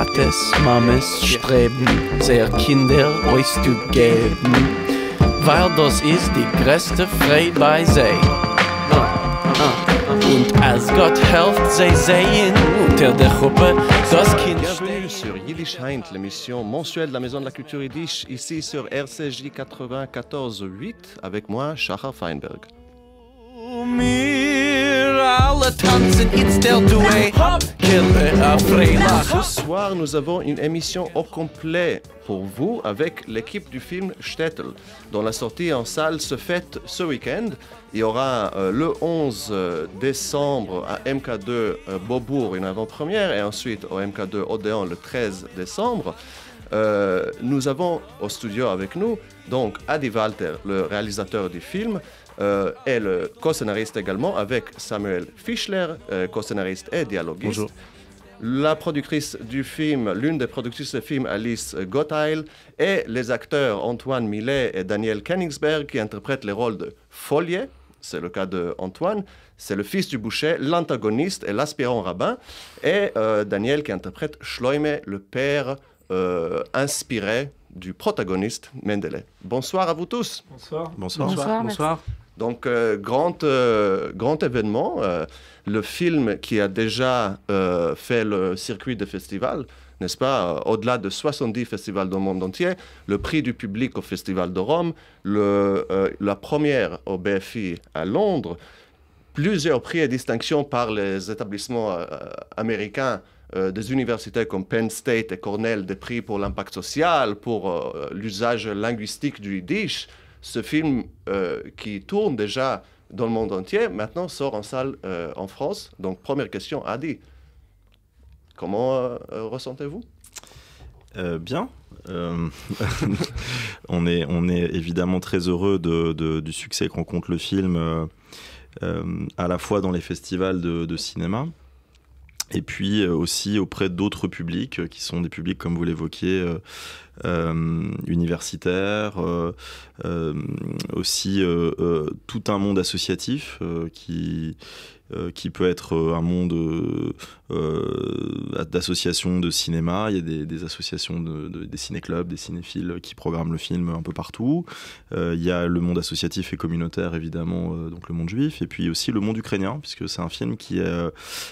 Vaters, Mames, Streben, sehr Kinder euch zu geben, weil das ist die größte Frei bei sei. Und als Gott helft, sei sehen unter der Gruppe, das Kind Bienvenue sur Yiddish Heint, l'émission mensuelle de la Maison de la Culture Yiddish, ici sur RCJ 94.8, avec moi, Shachar Feinberg. Oh, ce soir, nous avons une émission au complet pour vous avec l'équipe du film Shtetl, dont la sortie en salle se fête ce week-end. Il y aura euh, le 11 euh, décembre à MK2 euh, Beaubourg une avant-première et ensuite au MK2 Odéon le 13 décembre. nous avons au studio avec nous donc Adi Walter, le réalisateur du film, et euh, elle, euh, co-scénariste également, avec Samuel Fischler, euh, co-scénariste et dialoguiste. Bonjour. La productrice du film, l'une des productrices du film, Alice Gottheil, et les acteurs Antoine Millet et Daniel Kenningsberg qui interprètent les rôles de Follier, c'est le cas de Antoine, c'est le fils du boucher, l'antagoniste et l'aspirant rabbin, et Daniel qui interprète Schloime, le père inspiré du protagoniste Mendeley. Bonsoir à vous tous. Bonsoir. Bonsoir. Bonsoir. Donc, euh, grand, euh, grand événement. Euh, le film qui a déjà fait le circuit des festivals, n'est-ce pas, au-delà de 70 festivals dans le monde entier, le prix du public au Festival de Rome, la première au BFI à Londres, plusieurs prix et distinctions par les établissements américains des universités comme Penn State et Cornell, des prix pour l'impact social, pour l'usage linguistique du Yiddish ce film euh, qui tourne déjà dans le monde entier, maintenant sort en salle euh, en France. Donc, première question, Adi, comment euh, ressentez-vous Bien. on, est, on est évidemment très heureux de, du succès qu'encontre le film, à la fois dans les festivals de cinéma, et puis euh, aussi auprès d'autres publics euh, qui sont des publics comme vous l'évoquiez euh, universitaires aussi tout un monde associatif qui euh, qui peut être euh, un monde euh, d'associations de cinéma. Il y a des, associations des ciné-clubs, des cinéphiles qui programment le film un peu partout. il y a le monde associatif et communautaire, évidemment, donc le monde juif, et puis aussi le monde ukrainien, puisque c'est un film qui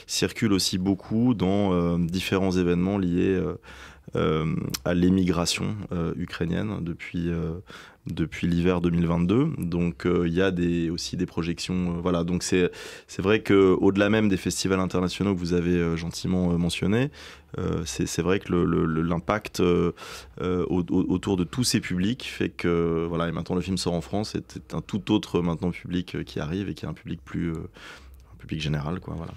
circule aussi beaucoup dans différents événements liés euh, à l'émigration euh, ukrainienne depuis, euh, depuis l'hiver 2022. Donc il y a des, aussi des projections. voilà, donc c'est vrai qu'au-delà même des festivals internationaux que vous avez gentiment mentionné, c'est vrai que l'impact autour de tous ces publics fait que voilà, et maintenant le film sort en France, c'est un tout autre maintenant public qui arrive et qui est un public plus générale. Quoi, voilà.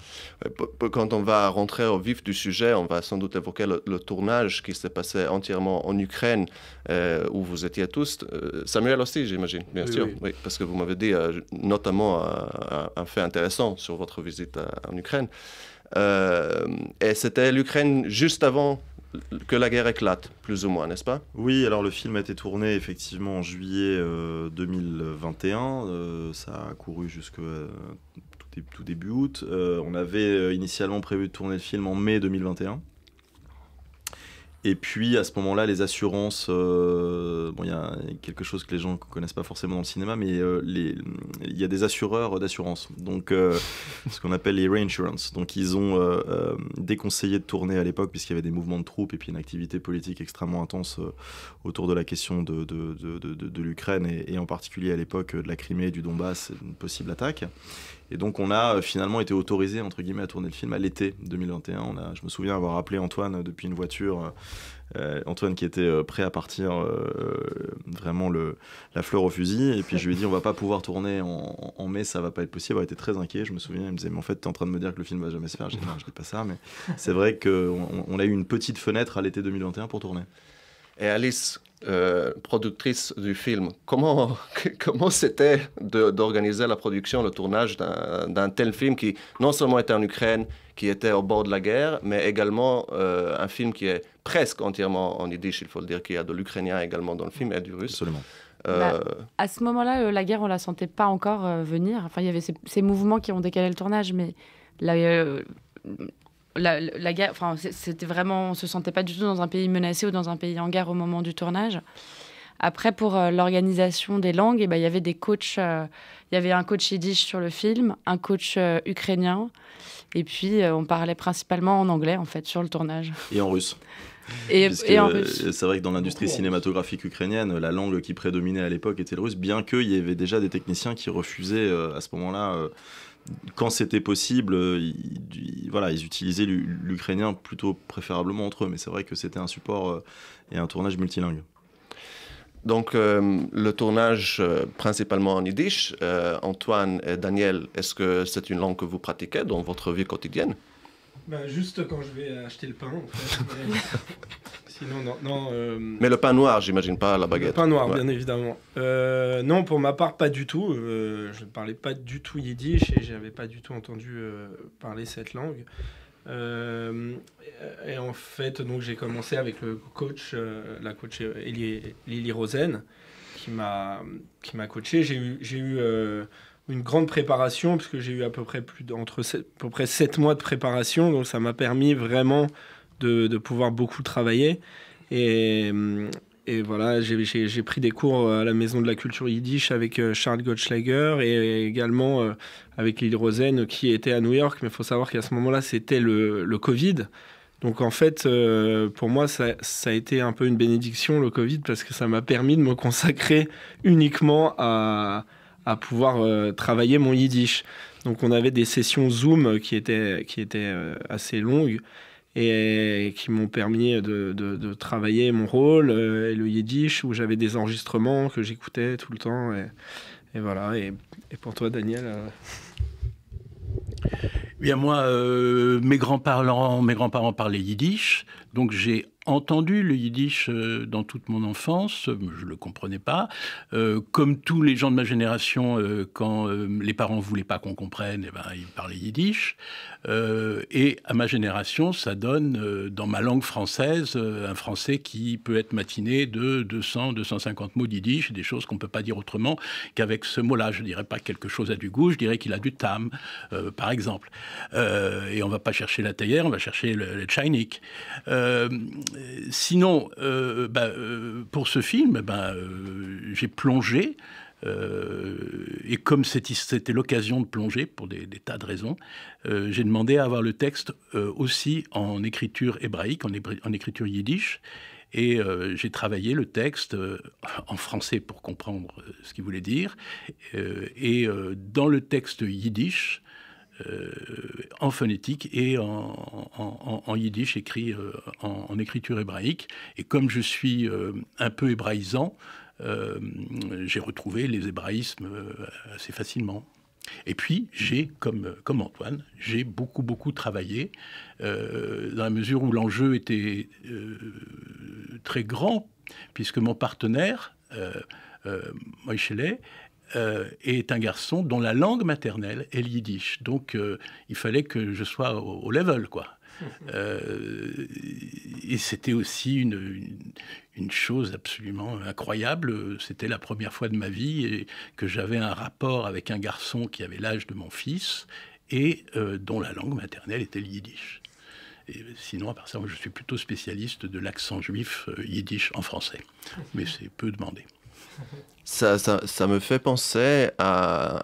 Euh, quand on va rentrer au vif du sujet, on va sans doute évoquer le, tournage qui s'est passé entièrement en Ukraine, euh, où vous étiez tous. Euh, Samuel aussi, j'imagine, bien sûr. parce que vous m'avez dit notamment un fait intéressant sur votre visite en Ukraine. et c'était l'Ukraine juste avant que la guerre éclate, plus ou moins, n'est-ce pas Oui, alors le film a été tourné effectivement en juillet 2021. ça a couru jusqu'à tout début août. Euh, on avait euh, initialement prévu de tourner le film en mai 2021. Et puis à ce moment-là, les assurances, euh, bon, il y a quelque chose que les gens ne connaissent pas forcément dans le cinéma, mais il y a des assureurs d'assurance, donc ce qu'on appelle les reinsurance. Donc ils ont déconseillé de tourner à l'époque puisqu'il y avait des mouvements de troupes et puis une activité politique extrêmement intense autour de la question de, de, l'Ukraine et, en particulier à l'époque de la Crimée, du Donbass, une possible attaque. Et donc on a euh, finalement été autorisé entre guillemets à tourner le film à l'été 2021. On a, je me souviens avoir appelé Antoine euh, depuis une voiture. Euh, Antoine qui était prêt à partir vraiment le, la fleur au fusil et puis je lui ai dit on va pas pouvoir tourner en, mai ça va pas être possible a été très inquiet je me souviens il me disait mais en fait tu es en train de me dire que le film va jamais se faire Je ne dis pas ça mais c'est vrai qu'on on a eu une petite fenêtre à l'été 2021 pour tourner et Alice euh, productrice du film. Comment comment c'était d'organiser la production, le tournage d'un tel film qui non seulement était en Ukraine, qui était au bord de la guerre, mais également euh, un film qui est presque entièrement en yiddish, il faut le dire, qu'il y a de l'ukrainien également dans le film et du russe. Absolument. Euh, bah, à ce moment-là, la guerre, on la sentait pas encore venir. Enfin, il y avait ces, mouvements qui ont décalé le tournage, mais la, la guerre, enfin, c'était vraiment, on se sentait pas du tout dans un pays menacé ou dans un pays en guerre au moment du tournage. Après, pour euh, l'organisation des langues, eh ben, il y avait des coachs. Euh, il y avait un coach yiddish sur le film, un coach euh, ukrainien, et puis on parlait principalement en anglais en fait sur le tournage. Et en russe. Et, et en russe. C'est vrai que dans l'industrie cinématographique ukrainienne, la langue qui prédominait à l'époque était le russe, bien qu'il y avait déjà des techniciens qui refusaient à ce moment-là quand c'était possible, euh, ils, voilà, ils utilisaient l'ukrainien plutôt préférablement entre eux, mais c'est vrai que c'était un support euh, et un tournage multilingue. Donc, euh, le tournage principalement en yiddish, Antoine et Daniel, est-ce que c'est une langue que vous pratiquez dans votre vie quotidienne bah, juste quand je vais acheter le pain, euh, Sinon, non. Euh, Mais le pain noir, j'imagine pas la baguette. Le pain noir, bien évidemment. Euh, non, pour ma part, pas du tout. je ne parlais pas du tout yiddish et j'avais pas du tout entendu parler cette langue. et en fait, donc j'ai commencé avec le coach, la coach Lily Rosen, qui m'a qui m'a coaché. J'ai eu, j'ai eu une grande préparation, puisque j'ai eu à peu près plus d'entre à peu près 7 mois de préparation, donc ça m'a permis vraiment de, de, pouvoir beaucoup travailler. Et, et voilà, j'ai pris des cours euh, à la Maison de la Culture Yiddish avec euh, Charles Gottschlager et également euh, avec Lille Rosen qui était à New York. Mais il faut savoir qu'à ce moment-là, c'était le, le, Covid. Donc en fait, pour moi, ça, ça, a été un peu une bénédiction, le Covid, parce que ça m'a permis de me consacrer uniquement à, à pouvoir euh, travailler mon yiddish. Donc on avait des sessions Zoom qui étaient, qui étaient euh, assez longues et qui m'ont permis de, de, travailler mon rôle euh, et le yiddish où j'avais des enregistrements que j'écoutais tout le temps. Et, voilà. Et, pour toi, Daniel eh Bien moi, mes grands-parents, mes grands-parents parlaient yiddish, donc j'ai entendu le yiddish euh, dans toute mon enfance, euh, je ne le comprenais pas, euh, comme tous les gens de ma génération, quand les parents ne voulaient pas qu'on comprenne, eh ben, ils parlaient yiddish. Euh, et à ma génération, ça donne, euh, dans ma langue française, euh, un français qui peut être matiné de 200, 250 mots d'idiche, des choses qu'on ne peut pas dire autrement qu'avec ce mot-là. Je ne dirais pas quelque chose a du goût, je dirais qu'il a du tam, par exemple. et on ne va pas chercher la théière, on va chercher le, le sinon, bah, pour ce film, eh ben, j'ai plongé euh, et comme c'était l'occasion de plonger, pour des, tas de raisons, euh, j'ai demandé à avoir le texte euh, aussi en écriture hébraïque, en, écriture yiddish. Et j'ai travaillé le texte en français pour comprendre ce qu'il voulait dire. et dans le texte yiddish, en phonétique et en, yiddish écrit en, en, écriture hébraïque. Et comme je suis un peu hébraïsant, euh, j'ai retrouvé les hébraïsmes euh, assez facilement. Et puis, j'ai, comme, comme Antoine, j'ai beaucoup, beaucoup travaillé, euh, dans la mesure où l'enjeu était très grand, puisque mon partenaire, Moïchelet, est un garçon dont la langue maternelle est le yiddish. Donc, il fallait que je sois au level, quoi. Euh, et c'était aussi une, une, chose absolument incroyable. C'était la première fois de ma vie que j'avais un rapport avec un garçon qui avait l'âge de mon fils et euh, dont la langue maternelle était le yiddish. Et sinon, à part ça, je suis plutôt spécialiste de l'accent juif euh, yiddish en français. Mais c'est peu demandé. Ça, ça, me fait penser à,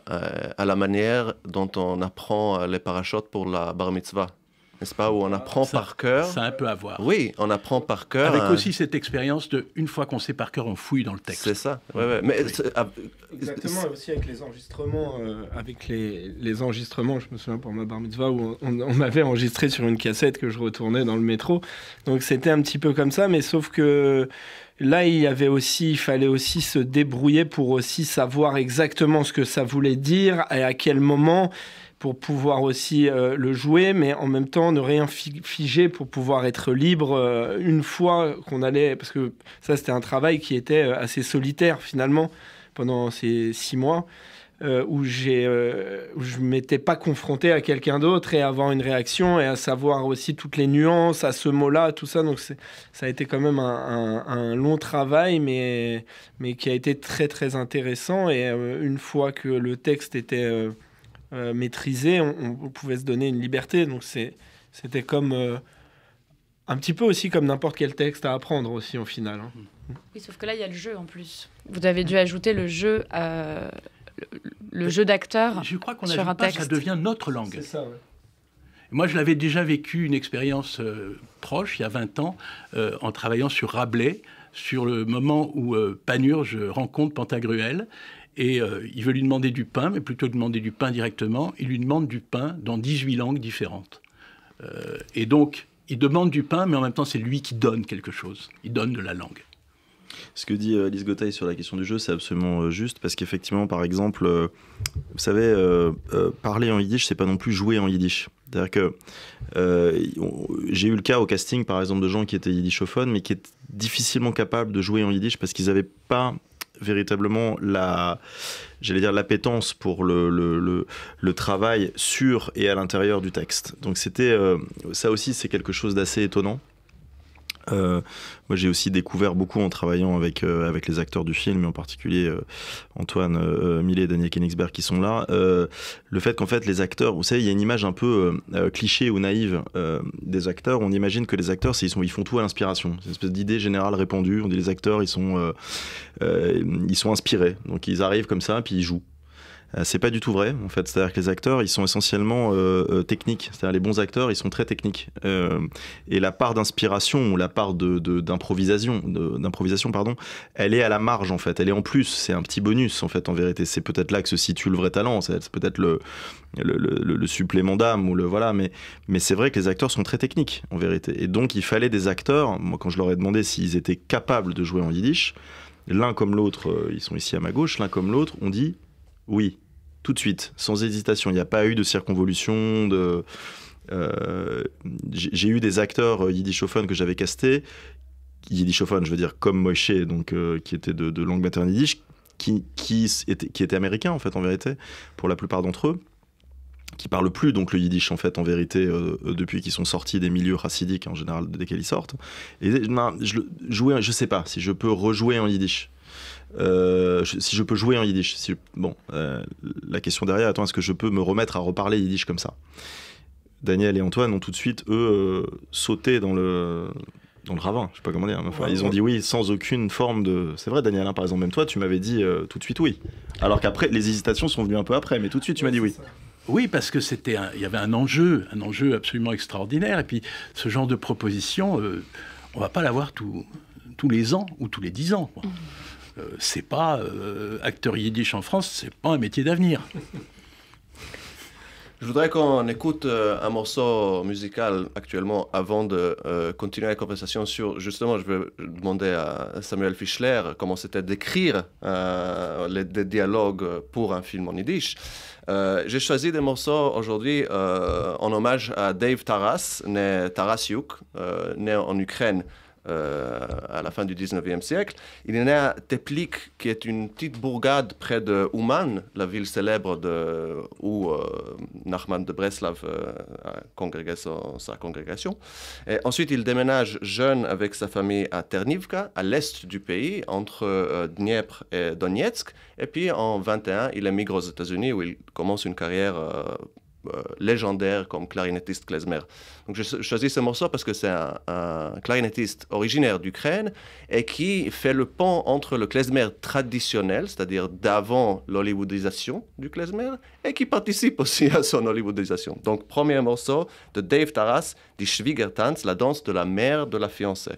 à, la manière dont on apprend les parachutes pour la bar mitzvah n'est-ce pas, où on apprend par cœur. Ça un peu à voir. Oui, on apprend par cœur. Avec aussi cette expérience de, une fois qu'on sait par cœur, on fouille dans le texte. C'est ça. Mais ah, exactement. Et aussi avec les enregistrements, euh, avec les, enregistrements, je me souviens pour ma bar mitzvah où on, on m'avait enregistré sur une cassette que je retournais dans le métro. Donc c'était un petit peu comme ça, mais sauf que là, il y avait aussi, il fallait aussi se débrouiller pour aussi savoir exactement ce que ça voulait dire et à quel moment pour pouvoir aussi euh, le jouer, mais en même temps ne rien figer pour pouvoir être libre euh, une fois qu'on allait, parce que ça c'était un travail qui était euh, assez solitaire finalement pendant ces six mois. où, j'ai, où je ne m'étais pas confronté à quelqu'un d'autre et avoir une réaction et à savoir aussi toutes les nuances à ce mot-là, tout ça. Donc ça a été quand même un, un, long travail, mais, mais qui a été très très intéressant. Et une fois que le texte était euh, maîtriser on, pouvait se donner une liberté. Donc c'était comme euh, un petit peu aussi comme n'importe quel texte à apprendre aussi en final. Hein. Mm. Oui, sauf que là il y a le jeu en plus. Vous avez dû ajouter le jeu, euh, le, jeu d'acteur. Je crois qu'on sur un texte. ça devient notre langue. ça. Moi, je l'avais déjà vécu une expérience proche, il y a 20 ans, en travaillant sur Rabelais, sur le moment où Panurge rencontre Pantagruel. Et euh, il veut lui demander du pain, mais plutôt demander du pain directement, il lui demande du pain dans 18 langues différentes. Euh, et donc, il demande du pain, mais en même temps, c'est lui qui donne quelque chose. Il donne de la langue. Ce que dit Alice euh, Gotaille sur la question du jeu, c'est absolument juste parce qu'effectivement, par exemple, vous savez, parler en yiddish, c'est pas non plus jouer en yiddish. C'est-à-dire que j'ai eu le cas au casting, par exemple, de gens qui étaient yiddishophones, mais qui étaient difficilement capables de jouer en yiddish parce qu'ils n'avaient pas véritablement la, j'allais dire l'appétence pour le, le, travail sur et à l'intérieur du texte. Donc c'était, euh, ça aussi c'est quelque chose d'assez étonnant. Euh, moi, j'ai aussi découvert beaucoup en travaillant avec euh, avec les acteurs du film, et en particulier euh, Antoine Millet et Daniel Koenigsberg qui sont là. le fait qu'en fait les acteurs, vous savez, il y a une image un peu cliché ou naïve des acteurs. On imagine que les acteurs, ils sont, ils font tout à l'inspiration. C'est une espèce d'idée générale répandue. On dit les acteurs, ils sont, ils sont inspirés. Donc ils arrivent comme ça, puis ils jouent. Euh, c'est pas du tout vrai en fait. C'est-à-dire que les acteurs, ils sont essentiellement euh, euh, techniques. C'est-à-dire les bons acteurs, ils sont très techniques. et la part d'inspiration ou la part d'improvisation, de, d'improvisation pardon, elle est à la marge en fait. Elle est en plus. C'est un petit bonus en fait. En vérité, c'est peut-être là que se situe le vrai talent. C'est peut-être le, le, le, supplément d'âme ou le voilà. Mais, mais c'est vrai que les acteurs sont très techniques en vérité. Et donc il fallait des acteurs. Moi, quand je leur ai demandé s'ils étaient capables de jouer en yiddish. L'un comme l'autre, ils sont ici à ma gauche, l'un comme l'autre, on dit oui, tout de suite, sans hésitation. Il n'y a pas eu de circonvolution, de... Euh, j'ai eu des acteurs euh, yiddishophones que j'avais castés, yiddishophones, je veux dire, comme Moïse, donc, euh, qui était de, langue maternelle yiddish, qui, étaient, américains, en fait, en vérité, pour la plupart d'entre eux, qui parlent plus donc le yiddish, en fait, en vérité, depuis qu'ils sont sortis des milieux racidiques, en général, desquels ils sortent. Et ben, je, ne sais pas si je peux rejouer en yiddish. Euh, si je peux jouer en yiddish. Bon, euh, la question derrière, attends, est-ce que je peux me remettre à reparler yiddish comme ça Daniel et Antoine ont tout de suite, eux, euh, sauté dans le, dans le ravin, je sais pas comment dire. ils ont dit oui sans aucune forme de. C'est vrai, Daniel, hein, par exemple, même toi, tu m'avais dit tout de suite oui. Alors qu'après, les hésitations sont venues un peu après, mais tout de suite, tu m'as dit oui. Oui, parce que c'était, il y avait un enjeu, un enjeu absolument extraordinaire. Et puis, ce genre de proposition, on va pas l'avoir tous les ans ou tous les dix ans. Quoi. Mmh. Euh, c'est pas euh, acteur yiddish en France, c'est pas un métier d'avenir. Je voudrais qu'on écoute euh, un morceau musical actuellement avant de continuer la conversation sur, justement, je vais demander à Samuel Fischler comment c'était d'écrire des dialogues pour un film en yiddish. J'ai choisi des morceaux aujourd'hui en hommage à Dave Taras, né Tarasiuk, né en Ukraine euh, à la fin du 19e siècle. Il est né à Teplik, qui est une petite bourgade près de Ouman, la ville célèbre de, où euh, Nachman de Breslav euh, a congrégé sa congrégation. Et ensuite, il déménage jeune avec sa famille à Ternivka, à l'est du pays, entre Dniepr et Donetsk. Et puis, en 21, il émigre aux États-Unis où il commence une carrière euh, légendaire comme clarinettiste klezmer. Donc je choisis ce morceau parce que c'est un, un, clarinettiste originaire d'Ukraine et qui fait le pont entre le klezmer traditionnel, c'est-à-dire d'avant l'hollywoodisation du klezmer, et qui participe aussi à son hollywoodisation. Donc premier morceau de Dave Taras, Die Schwiegertanz, la danse de la mère de la fiancée.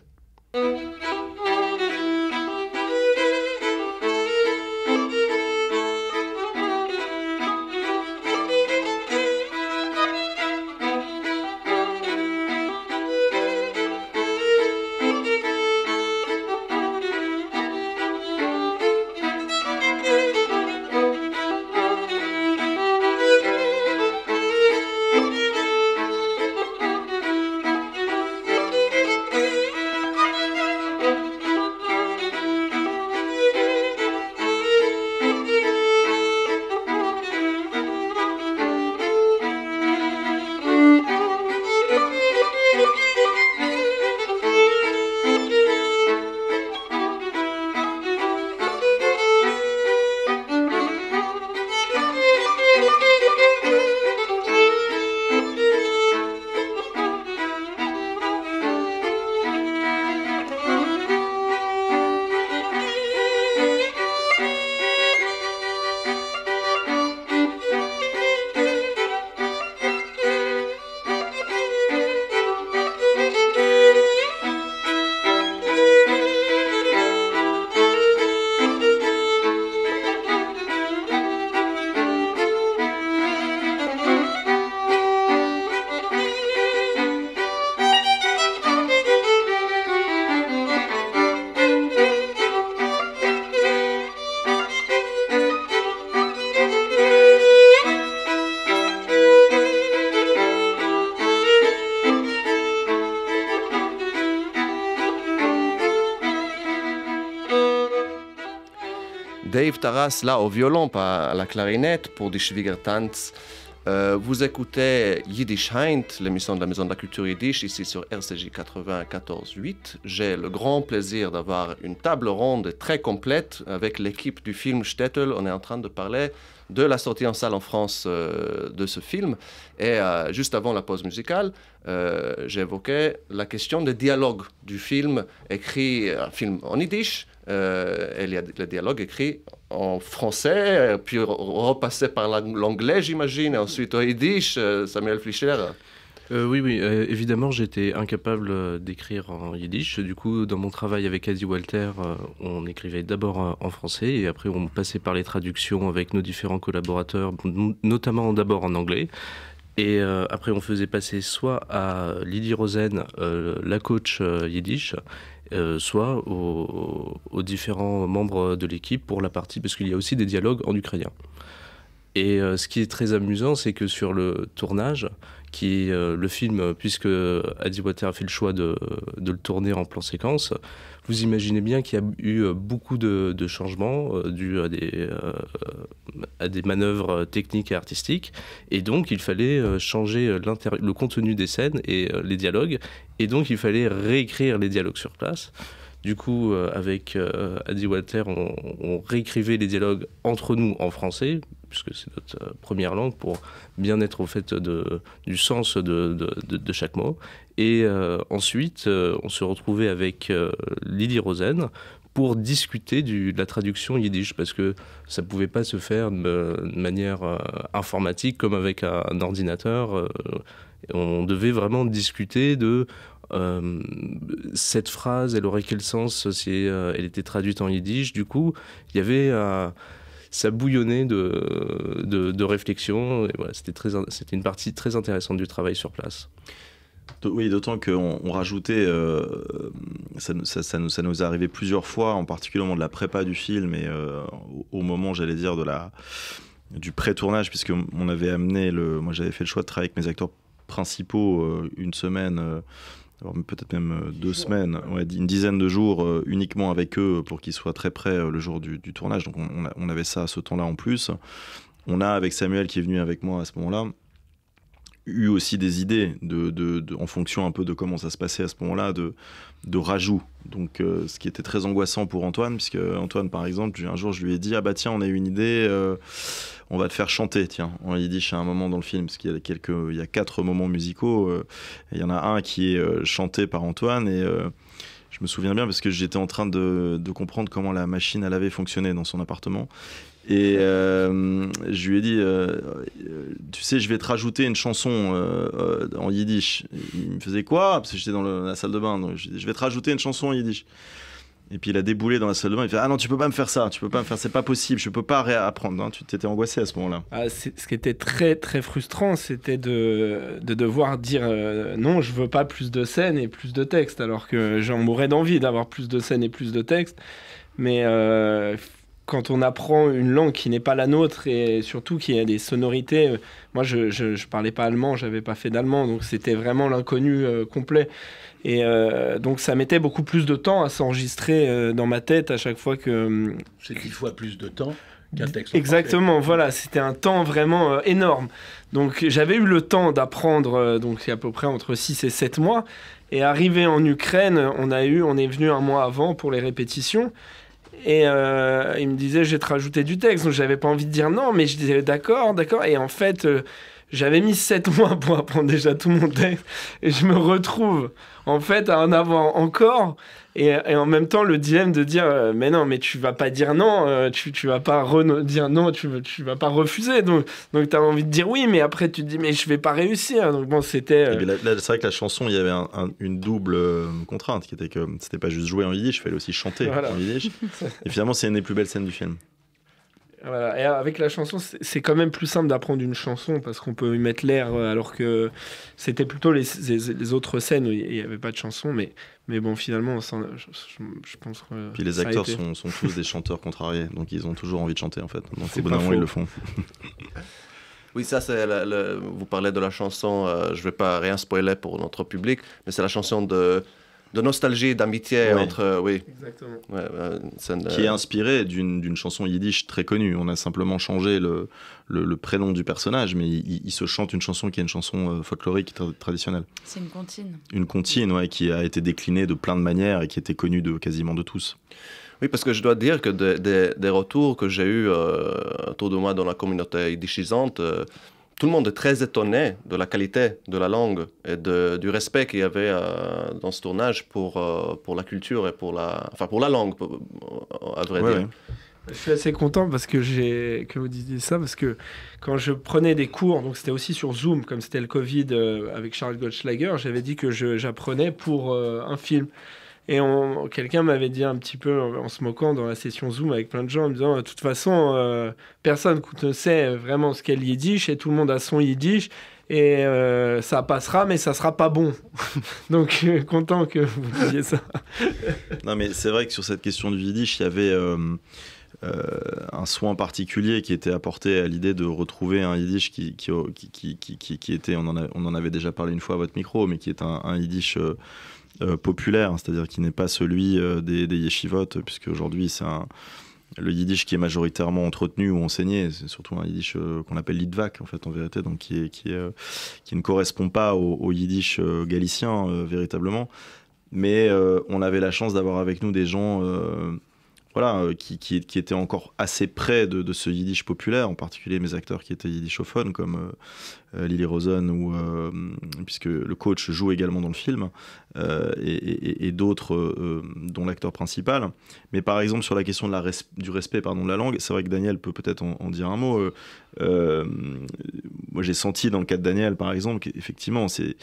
Dave Taras là au violon, pas à la clarinette pour des Schwiegertanz. Euh, vous écoutez Yiddish Heint, l'émission de la Maison de la Culture Yiddish, ici sur RCJ 8 J'ai le grand plaisir d'avoir une table ronde très complète avec l'équipe du film Stettel. On est en train de parler de la sortie en salle en France euh, de ce film. Et euh, juste avant la pause musicale, j'évoquais la question des dialogues du film écrit, un film en yiddish, et les, dialogues écrits en français, euh, puis repasser par l'anglais, j'imagine, et ensuite au yiddish, euh, Samuel Fleischer. Euh, oui, oui, évidemment, j'étais incapable d'écrire en yiddish. Du coup, dans mon travail avec Adi Walter, on écrivait d'abord en français et après on passait par les traductions avec nos différents collaborateurs, notamment d'abord en anglais. Et après, on faisait passer soit à Lily Rosen, la coach yiddish, euh, soit aux, différents membres de l'équipe pour la partie, parce qu'il y a aussi des dialogues en ukrainien. Et euh, ce qui est très amusant, c'est que sur le tournage, qui euh, le film, puisque Adi Water a fait le choix de, de, le tourner en plan séquence, vous imaginez bien qu'il y a eu euh, beaucoup de, changements euh, dus à des, euh, à des manœuvres techniques et artistiques. Et donc, il fallait changer le contenu des scènes et les dialogues. Et donc, il fallait réécrire les dialogues sur place. Du coup, avec Andy Walter, on, réécrivait les dialogues entre nous en français, puisque c'est notre euh, première langue, pour bien être au fait de, du sens de, chaque mot. Et euh, ensuite, euh, on se retrouvait avec Lily Rosen pour discuter du, de la traduction yiddish, parce que ça ne pouvait pas se faire de, manière informatique comme avec un, ordinateur. on devait vraiment discuter de cette phrase, elle aurait quel sens si elle était traduite en yiddish Du coup, il y avait ça bouillonnait de, de, de réflexion. Voilà, c'était, très, c'était une partie très intéressante du travail sur place. Oui, d'autant qu'on on rajoutait, euh, ça, nous, ça nous est arrivé plusieurs fois, en particulier au moment de la prépa du film et euh, au, moment, j'allais dire, de la, du pré-tournage, puisque on avait amené, le, moi j'avais fait le choix de travailler avec mes acteurs principaux euh, une semaine peut-être même euh, deux semaines, une dizaine de jours euh, uniquement avec eux pour qu'ils soient très près euh, le jour du, tournage. Donc on, on, avait ça à ce temps-là en plus. On a avec Samuel qui est venu avec moi à ce moment-là, eu aussi des idées de, de, en fonction un peu de comment ça se passait à ce moment-là, de, de rajout. Donc, euh, ce qui était très angoissant pour Antoine, puisque Antoine, par exemple, un jour, je lui ai dit Ah bah tiens, on a eu une idée, euh, on va te faire chanter, tiens, en dit, à un moment dans le film, parce qu'il y a, quelques, il y a quatre moments musicaux. Euh, il y en a un qui est chanté par Antoine, et je me souviens bien parce que j'étais en train de, de comprendre comment la machine à laver fonctionnait dans son appartement. Et euh, je lui ai dit, euh, euh, tu sais, je vais te rajouter une chanson en yiddish. Il me faisait quoi Parce que j'étais dans la salle de bain. Donc je, je vais te rajouter une chanson en yiddish. Et puis il a déboulé dans la salle de bain. Il fait Ah non, tu peux pas me faire ça, tu peux pas me faire, c'est pas possible, je peux pas réapprendre. Hein. Tu t'étais angoissé à ce moment-là. Ah, ce qui était très très frustrant, c'était de, devoir dire Non, je veux pas plus de scènes et plus de textes, alors que j'en mourrais d'envie d'avoir plus de scènes et plus de textes. Mais euh, quand on apprend une langue qui n'est pas la nôtre et surtout qui a des sonorités. Euh, moi, je, je, parlais pas allemand, n'avais pas fait d'allemand, donc c'était vraiment l'inconnu euh, complet. Et euh, donc, ça mettait beaucoup plus de temps à s'enregistrer dans ma tête à chaque fois que. C'est dix fois plus de temps. qu'un Texte Exactement, voilà, c'était un temps vraiment énorme. Donc j'avais eu le temps d'apprendre, donc à peu près entre 6 et 7 mois. Et arrivé en Ukraine, on, a eu, on est venu un mois avant pour les répétitions. Et euh, il me disait, je vais te rajouter du texte. Donc j'avais pas envie de dire non, mais je disais d'accord, d'accord. Et en fait, euh, j'avais mis sept mois pour apprendre déjà tout mon texte. Et je me retrouve en fait à en avoir encore. Et, en même temps, le dilemme de dire euh, mais non, mais tu vas pas dire non, euh, tu, tu vas pas dire non, tu, tu vas pas refuser. Donc, donc tu as envie de dire oui, mais après tu te dis mais je vais pas réussir. Donc bon, c'était. Euh, c'est vrai que la chanson, il y avait une double contrainte qui était que c'était pas juste jouer en yiddish, il fallait aussi chanter en yiddish. et finalement, c'est une des plus belles scènes du film avec la chanson, c'est quand même plus simple d'apprendre une chanson parce qu'on peut y mettre l'air, euh, alors que c'était plutôt les, autres scènes où il n'y avait pas de chanson. Mais, mais bon, finalement, je, pense que. Puis les acteurs sont, sont, tous des chanteurs contrariés, donc ils ont toujours envie de chanter en fait. Donc au ils le font. Oui, ça, c'est vous parlez de la chanson, euh, je ne vais pas rien spoiler pour notre public, mais c'est la chanson de de nostalgie, d'amitié entre. Euh, oui. Exactement. Qui est inspiré d'une chanson yiddish très connue. On a simplement changé le, le, prénom du personnage, mais il, se chante une chanson qui est une chanson euh, folklorique traditionnelle. C'est une comptine. Une comptine, ouais, qui a été déclinée de plein de manières et qui était connue de quasiment de tous. Oui, parce que je dois dire que des, des retours que j'ai eus euh, autour de moi dans la communauté yiddishisante tout le monde est très étonné de la qualité de la langue et du respect qu'il y avait euh, dans ce tournage pour, euh, pour la culture et pour la, enfin pour la langue, à dire. Je suis assez content parce que j'ai que vous disiez ça parce que quand je prenais des cours donc c'était aussi sur Zoom comme c'était le Covid euh, avec Charles Goldschlager j'avais dit que j'apprenais pour un film et quelqu'un m'avait dit un petit peu en, se moquant dans la session Zoom avec plein de gens, en me disant de toute façon, euh, personne ne sait vraiment ce qu'est le yiddish et tout le monde a son yiddish. Et euh, ça passera, mais ça sera pas bon. Donc, euh, content que vous disiez ça. non, mais c'est vrai que sur cette question du yiddish, il y avait. un soin particulier qui était apporté à l'idée de retrouver un yiddish qui, qui, était, on en, on en, avait déjà parlé une fois à votre micro, mais qui est un, yiddish euh, populaire, hein, c'est-à-dire qui n'est pas celui euh, des, des puisque aujourd'hui c'est le yiddish qui est majoritairement entretenu ou enseigné, c'est surtout un yiddish euh, qu'on appelle litvak en fait en vérité, donc qui, ne correspond pas au, yiddish galicien véritablement. Mais on avait la chance d'avoir avec nous des gens voilà, euh, qui, qui, était encore assez près de, ce yiddish populaire, en particulier mes acteurs qui étaient yiddishophones, comme euh, euh, Lily Rosen, ou, puisque le coach joue également dans le film, et, d'autres, dont l'acteur principal. Mais par exemple, sur la question de la du respect pardon, de la langue, c'est vrai que Daniel peut peut-être en, en, dire un mot. moi, j'ai senti dans le cas de Daniel, par exemple, qu'effectivement, c'est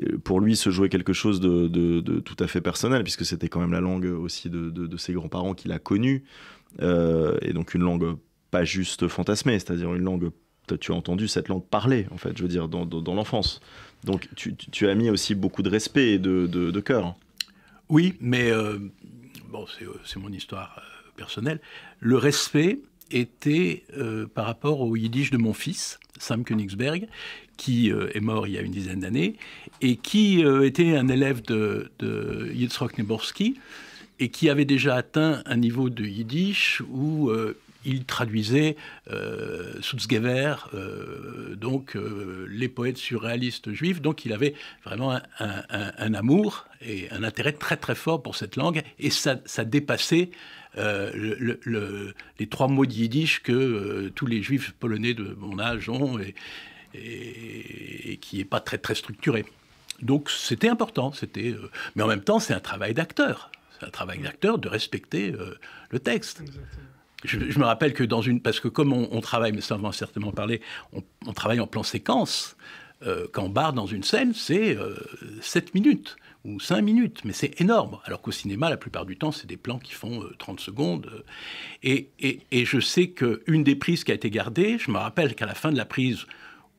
euh, pour lui se jouait quelque chose de, tout à fait personnel, puisque c'était quand même la langue aussi de, ses grands-parents qu'il a connue, euh, et donc une langue pas juste fantasmée, c'est-à-dire une langue, tu as entendu cette langue parler, en fait, je veux dire, dans, l'enfance. Donc tu, as mis aussi beaucoup de respect et de, cœur. Oui, mais euh, bon, c'est mon histoire personnelle. Le respect était par rapport au yiddish de mon fils, Sam Königsberg, qui euh, est mort il y a une dizaine d'années, et qui euh, était un élève de, de Yitzhak et qui avait déjà atteint un niveau de yiddish où euh, il traduisait euh, donc les poètes surréalistes juifs. Donc il avait vraiment un, amour et un intérêt très très fort pour cette langue et ça, dépassait le, les trois mots de yiddish que tous les juifs polonais de mon âge ont. Et, et, qui n'est pas très, très structuré. Donc c'était important, c'était, euh, mais en même temps c'est un travail d'acteur, c'est un travail d'acteur de respecter euh, le texte. Je, me rappelle que dans une, parce que comme on, travaille, mais ça va certainement parler, on, travaille en plan séquence. Euh, quand on barre dans une scène, c'est 7 minutes ou 5 minutes, mais c'est énorme. Alors qu'au cinéma, la plupart du temps, c'est des plans qui font 30 secondes. et je sais qu'une des prises qui a été gardée, je me rappelle qu'à la fin de la prise,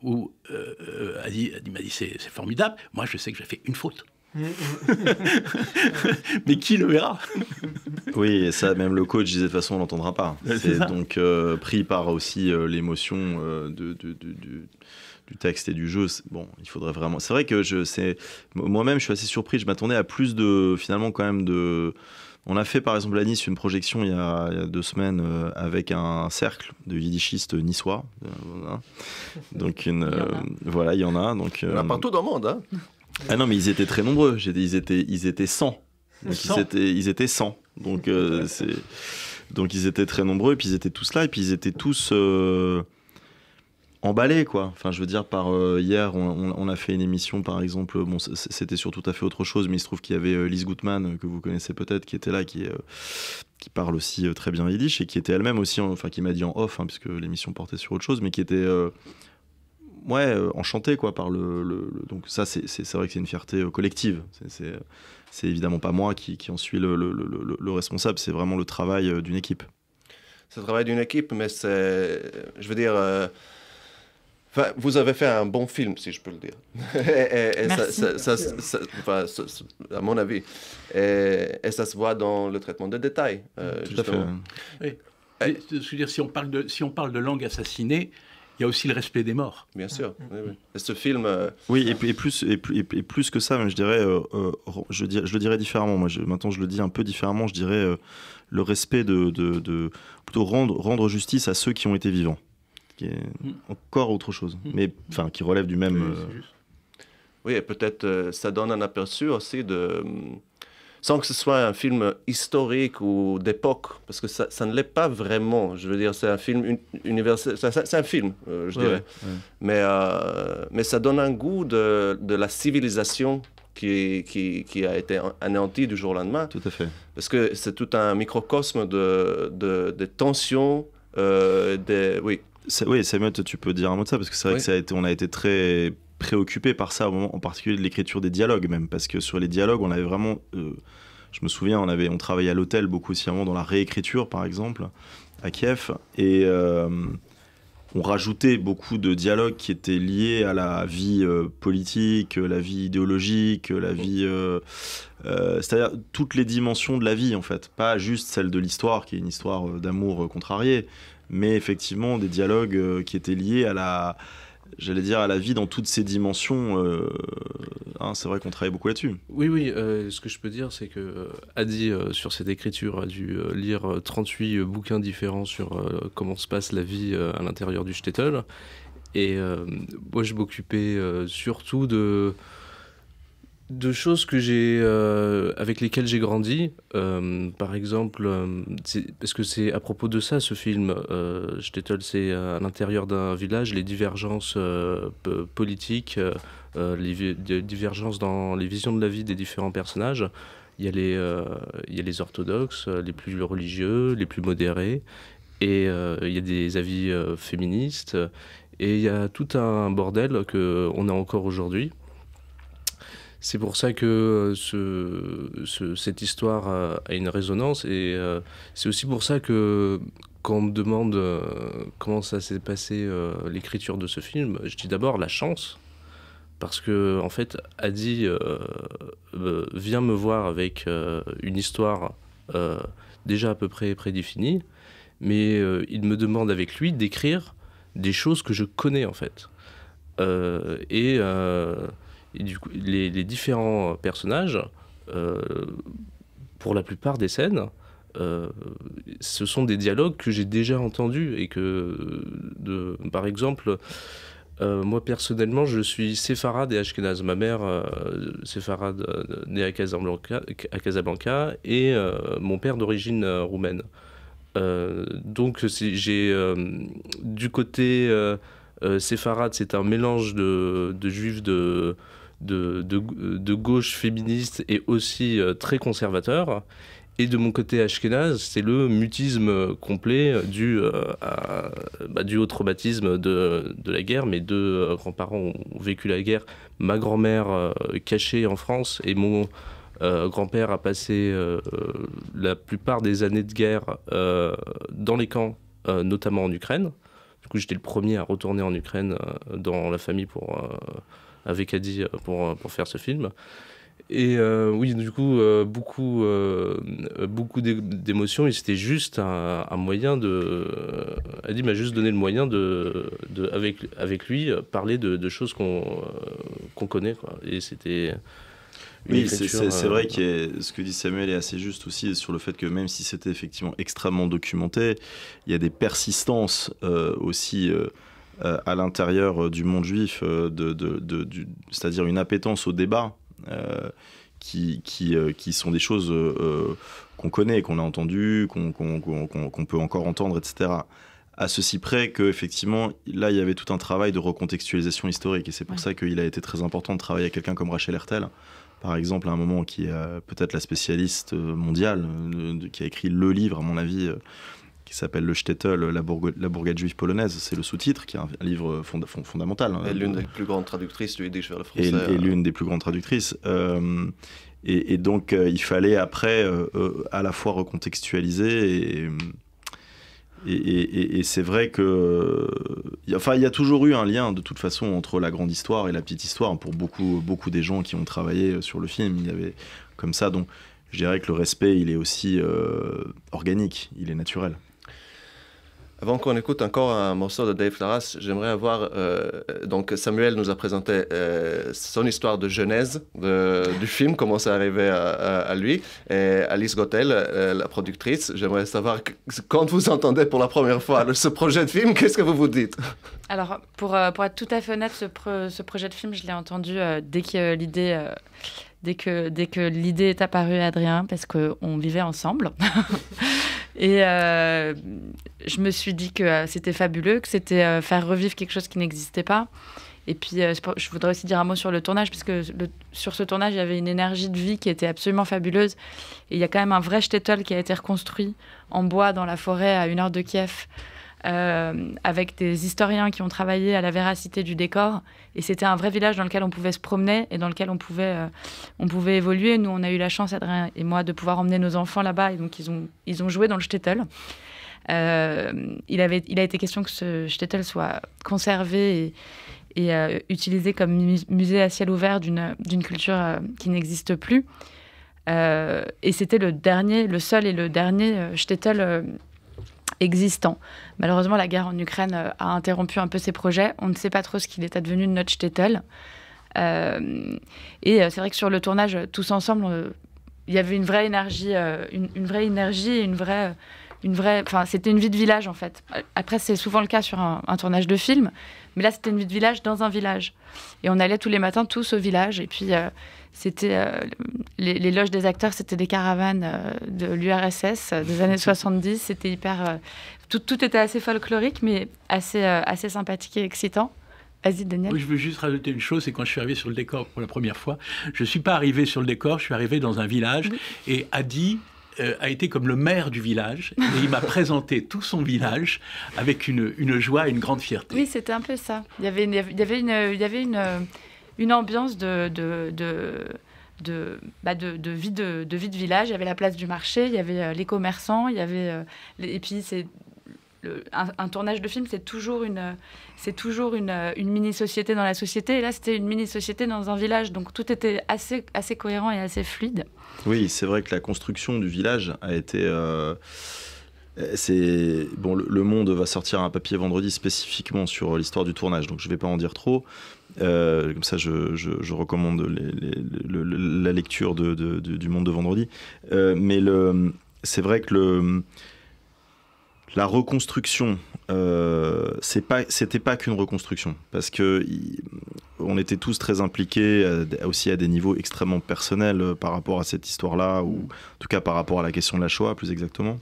où euh, euh m'a dit c'est formidable, moi je sais que j'ai fait une faute. mais qui le verra Oui, et ça, même le coach disait de toute façon, on l'entendra pas. C'est donc euh, pris par aussi euh, l'émotion du texte et du jeu. Bon, il faudrait vraiment. C'est vrai que je, moi-même, je suis assez surpris. Je m'attendais à plus de, finalement, quand même de on a fait par exemple à Nice une projection il y a, deux semaines euh, avec un cercle de yiddishistes niçois. Euh, donc une, euh, voilà, il y en a. Donc, il y en a partout dans le monde. Hein. Ah non, mais ils étaient très nombreux. Ils étaient, ils étaient 100. ils étaient, ils 100. Donc, ils étaient très nombreux et puis ils étaient tous là et puis ils étaient tous emballé quoi. Enfin, je veux dire, par euh, hier, on, a fait une émission, par exemple. Bon, c'était sur tout à fait autre chose, mais il se trouve qu'il y avait Liz euh, Lise Gutmann euh, que vous connaissez peut-être, qui était là, qui qui parle aussi très bien yiddish et qui était elle-même aussi, enfin, qui m'a dit en off, hein, puisque l'émission portait sur autre chose, mais qui était ouais enchanté, quoi par le, donc ça c'est vrai que c'est une fierté collective. C'est évidemment pas moi qui, en suis le, le responsable, c'est vraiment le travail d'une équipe. C'est le travail d'une équipe, mais c'est, je veux dire, vous avez fait un bon film, si je peux le dire. Merci. Ça, enfin, à mon avis. Et, ça se voit dans le traitement de détails. Euh, Tout à fait. Je dire, si on parle de, si on parle de langue assassinée, il y a aussi le respect des morts. Bien sûr. Mm. Et ce film. Euh, oui, et, plus, et, plus, que ça, je dirais, euh, je, dirais je le dirais différemment. maintenant, je le dis un peu différemment. Je dirais le respect de, de, de, plutôt rendre, rendre justice à ceux qui ont été vivants. Hmm. encore autre chose, hmm. mais enfin qui relève du même. Oui, euh, et peut-être euh, ça donne un aperçu aussi de. Hmm, sans que ce soit un film historique ou d'époque, parce que ça, ne l'est pas vraiment. Je veux dire, c'est un film universel. C'est un film, euh, je dirais. Mais, mais ça donne un goût de, de la civilisation qui, qui, a été anéantie du jour au lendemain. Tout à fait. Parce que c'est tout un microcosme de, de, tensions, des, oui, oui, Samuel, tu peux dire un mot de ça, parce que c'est vrai que a été, on a été très préoccupé par ça, en particulier de l'écriture des dialogues même, parce que sur les dialogues, on avait vraiment... Euh, je me souviens, on, avait, on travaillait à l'hôtel beaucoup aussi avant, dans la réécriture par exemple, à Kiev, et euh, on rajoutait beaucoup de dialogues qui étaient liés à la vie euh, politique, la vie idéologique, la vie... C'est-à-dire toutes les dimensions de la vie en fait, pas juste celle de l'histoire, qui est une histoire d'amour contrarié, mais effectivement des dialogues euh, qui étaient liés à la j'allais dire, à la vie dans toutes ses dimensions. Euh, hein, c'est vrai qu'on travaille beaucoup là-dessus. Oui, oui, euh, ce que je peux dire, c'est que Adi, sur cette écriture, a dû lire 38 bouquins différents sur comment se passe la vie à l'intérieur du shtetl. Et moi, je m'occupais surtout de de choses que j'ai euh, avec lesquelles j'ai grandi euh, par exemple euh, parce que c'est à propos de ça ce film euh, c'est à l'intérieur d'un village les divergences politiques les, les divergences dans les visions de la vie des différents personnages il y a les il y a les orthodoxes les plus religieux les plus modérés et il y a des avis féministes et il y a tout un bordel que on a encore aujourd'hui c'est pour ça que euh, ce, cette histoire euh, a, une résonance et euh, c'est aussi pour ça que quand on me demande comment ça s'est passé l'écriture de ce film, je dis d'abord la chance parce que en fait Adi vient me voir avec une histoire déjà à peu près prédéfinie mais il me demande avec lui d'écrire des choses que je connais en fait et coup, les, différents personnages, euh, pour la plupart des scènes, euh, ce sont des dialogues que j'ai déjà entendus et que, par exemple, euh, moi personnellement, je suis séfarade et ashkenaz Ma mère, séfarade, née à Casablanca, et mon père d'origine roumaine. donc, j'ai du côté séfarade, c'est un mélange de juifs de de, gauche féministe et aussi euh, très conservateur. Et de mon côté Ashkenaz c'est le mutisme complet dû, euh, à, bah, au traumatisme de, la guerre. Mes deux euh, grands-parents ont vécu la guerre. Ma grand-mère cachée en France et mon grand-père a passé la plupart des années de guerre dans les camps, notamment en Ukraine. Du coup, j'étais le premier à retourner en Ukraine dans la famille pour avec Adi euh, pour, euh, pour faire ce film. Et euh, oui, du coup, beaucoup, beaucoup d'émotions. Et c'était juste un, moyen de. Adi m'a juste donné le moyen de, avec, avec lui, parler de, choses qu'on connaît. Et c'était. Oui, c'est vrai que ce que dit Samuel est assez juste aussi sur le fait que même si c'était effectivement extrêmement documenté, il y a des persistances aussi euh, à l'intérieur euh, du monde juif, euh, de, c'est-à-dire une appétence au débat. Qui, qui, qui, sont des choses qu'on connaît, qu'on a entendues, qu'on peut encore entendre, etc. À ceci près qu'effectivement, là, il y avait tout un travail de recontextualisation historique. Et c'est pour ça qu'il a été très important de travailler avec quelqu'un comme Rachel Hertel, par exemple, à un moment, qui est peut-être la spécialiste mondiale, qui a écrit le livre, à mon avis qui s'appelle Le Shtetl, la, bourgade juive polonaise. C'est le sous-titre, qui est un, livre fond fond fondamental. Hein. Et l'une des plus grandes traductrices du Yiddish vers le français. Et, euh. l'une des plus grandes traductrices. Euh, et, donc, euh, il fallait après à la fois recontextualiser et et, c'est vrai que, enfin, il y a toujours eu un lien de toute façon entre la grande histoire et la petite histoire pour beaucoup, beaucoup des gens qui ont travaillé sur le film. Il y avait comme ça, donc je dirais que le respect, il est aussi organique, il est naturel. Avant qu'on écoute encore un morceau de Dave Laras, j'aimerais avoir. Euh, donc, Samuel nous a présenté euh, son histoire de genèse du film, comment c'est arrivé à, lui. Et Alice Gotel, euh, la productrice, j'aimerais savoir quand vous entendez pour la première fois ce projet de film, qu'est-ce que vous vous dites Alors, pour, pour être tout à fait honnête, ce, projet de film, je l'ai entendu dès que l'idée dès que, dès que l'idée est apparue à Adrien, parce qu'on vivait ensemble. Et euh, je me suis dit que euh, c'était fabuleux, que c'était euh, faire revivre quelque chose qui n'existait pas. Et puis, je voudrais aussi dire un mot sur le tournage, puisque sur ce tournage, il y avait une énergie de vie qui était absolument fabuleuse. Et il y a quand même un vrai shtetl qui a été reconstruit en bois dans la forêt à une heure de Kiev. Euh, avec des historiens qui ont travaillé à la véracité du décor. Et c'était un vrai village dans lequel on pouvait se promener et dans lequel on pouvait, euh, on pouvait évoluer. Nous, on a eu la chance, Adrien et moi, de pouvoir emmener nos enfants là-bas. Et donc, ils ont, ils ont joué dans le shtetl. Euh, il, avait, il a été question que ce shtetl soit conservé et, utilisé comme musée à ciel ouvert d'une culture qui n'existe plus. et c'était le dernier, le seul et le dernier shtetl existants. Malheureusement, la guerre en Ukraine euh, a interrompu un peu ses projets. On ne sait pas trop ce qu'il est advenu de Notch Tettle. Euh, et euh, c'est vrai que sur le tournage, tous ensemble, il y avait une vraie énergie, une, une vraie énergie, une vraie une vraie. Enfin, c'était une vie de village en fait. Après, c'est souvent le cas sur un, tournage de film, mais là, c'était une vie de village dans un village. Et on allait tous les matins tous au village. Et puis, euh, c'était euh, les, loges des acteurs, c'était des caravanes euh, de l'URSS des années 70. C'était hyper. Tout, était assez folklorique, mais assez, assez sympathique et excitant. Vas-y, Daniel. Oui, je veux juste rajouter une chose, c'est quand je suis arrivé sur le décor pour la première fois, je ne suis pas arrivé sur le décor, je suis arrivé dans un village et Adi, euh, a été comme le maire du village et il m'a présenté tout son village avec une, joie et une grande fierté. Oui, c'était un peu ça. Il y avait une, avait il y avait une, une ambiance de, de, de... Bah, vie de, vie de village. Il y avait la place du marché, il y avait euh, les commerçants, il y avait. Euh, les, et puis, c'est un, tournage de film, c'est toujours une, c'est toujours une, mini-société dans la société. Et là, c'était une mini-société dans un village. Donc tout était assez, assez cohérent et assez fluide. Oui, c'est vrai que la construction du village a été. Euh, c'est bon, le, Monde va sortir un papier vendredi spécifiquement sur l'histoire du tournage, donc je ne vais pas en dire trop. Euh, comme ça, je, recommande la lecture du Monde de vendredi. Euh, mais c'est vrai que le la reconstruction, euh, c'était pas, qu'une reconstruction, parce que on était tous très impliqués, euh, aussi à des niveaux extrêmement personnels euh, par rapport à cette histoire-là, ou en tout cas par rapport à la question de la Shoah, plus exactement.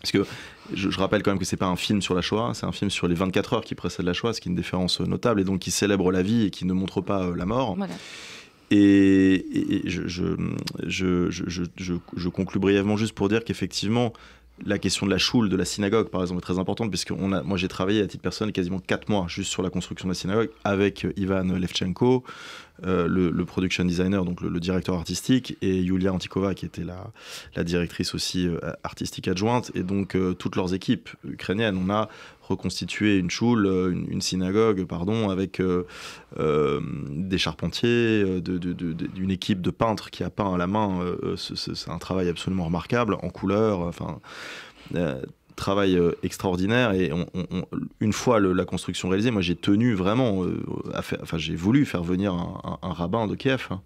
Parce que je, rappelle quand même que c'est pas un film sur la Shoah, c'est un film sur les 24 heures qui précèdent la Shoah, ce qui est une différence euh, notable, et donc qui célèbre la vie et qui ne montre pas la mort. Et, je, je, conclus brièvement juste pour dire qu'effectivement, la question de la choule, de la synagogue, par exemple, est très importante, puisque a, moi j'ai travaillé à titre personnel quasiment 4 mois juste sur la construction de la synagogue avec euh, Ivan Levchenko, euh, le, production designer, donc le, directeur artistique, et Yulia Antikova, qui était la, directrice aussi euh, artistique adjointe, et donc euh, toutes leurs équipes ukrainiennes. On a reconstitué une choule, une, synagogue, pardon, avec des charpentiers, de, une équipe de peintres qui a peint à la main. c'est un travail absolument remarquable, en couleur, enfin travail euh, extraordinaire. Et une fois la construction réalisée, moi j'ai tenu vraiment, euh, enfin j'ai voulu faire venir un, rabbin de Kiev hein,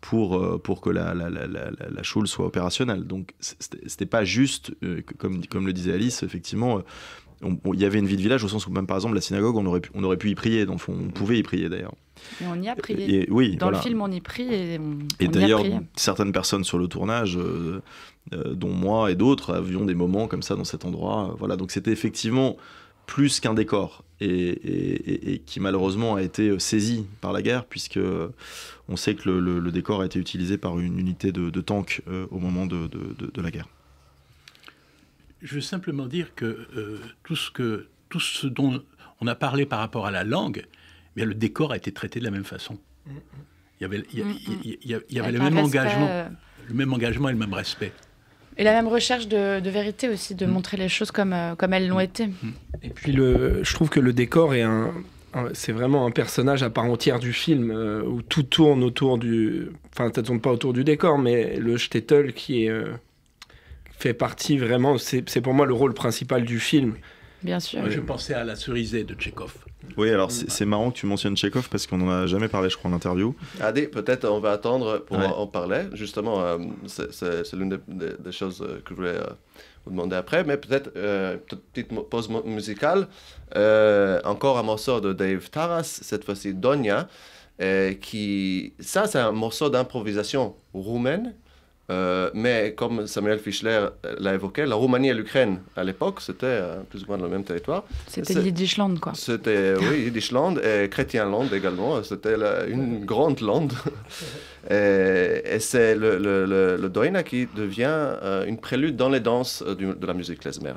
pour, euh, pour que la, la, choule soit opérationnelle. Donc, c'était pas juste, comme, comme le disait Alice, effectivement, il y avait une vie de village au sens où même par exemple la synagogue, on aurait pu, on aurait pu y prier, donc on pouvait y prier d'ailleurs. Et on y a prié. oui, Dans le film, on y prie. Et, d'ailleurs, certaines personnes sur le tournage, euh, euh, dont moi et d'autres, avions des moments comme ça dans cet endroit. Euh, voilà, donc c'était effectivement plus qu'un décor et, qui malheureusement a été saisi par la guerre puisque on sait que le, décor a été utilisé par une unité de, de tank au moment de la guerre. Je veux simplement dire que, euh, tout, ce que tout ce dont on a parlé par rapport à la langue, mais eh le décor a été traité de la même façon. Mm-hmm. Il y avait, il y avait le même engagement, euh, le même engagement et le même respect. Et la même recherche de, vérité aussi, de mm. montrer les choses comme, euh, comme elles l'ont mm. été. Mm. Et puis, le, je trouve que le décor est un, c'est vraiment un personnage à part entière du film où tout tourne autour du. Enfin, ça tourne pas autour du décor, mais le shtetl qui est fait partie vraiment, c'est pour moi le rôle principal du film. Bien sûr. je pensais à la cerisée de Tchekhov. Oui, alors c'est marrant que tu mentionnes Tchékov parce qu'on n'en a jamais parlé, je crois, en interview. Adé, peut-être on va attendre pour en, parler. Justement, euh, c'est l'une des, choses euh, que je voulais euh, vous demander après. Mais peut-être petite pause musicale. encore un morceau de Dave Taras, cette fois-ci Donia. qui, ça, c'est un morceau d'improvisation roumaine euh, mais comme Samuel Fischler euh, l'a évoqué, la Roumanie et l'Ukraine, à l'époque, c'était euh, plus ou moins le même territoire. C'était Yiddishland, quoi. C'était, oui, Yiddishland et Chrétienland également. C'était une grande lande. et, c'est le, le, le, doina qui devient une prélude dans les danses de la musique klezmer.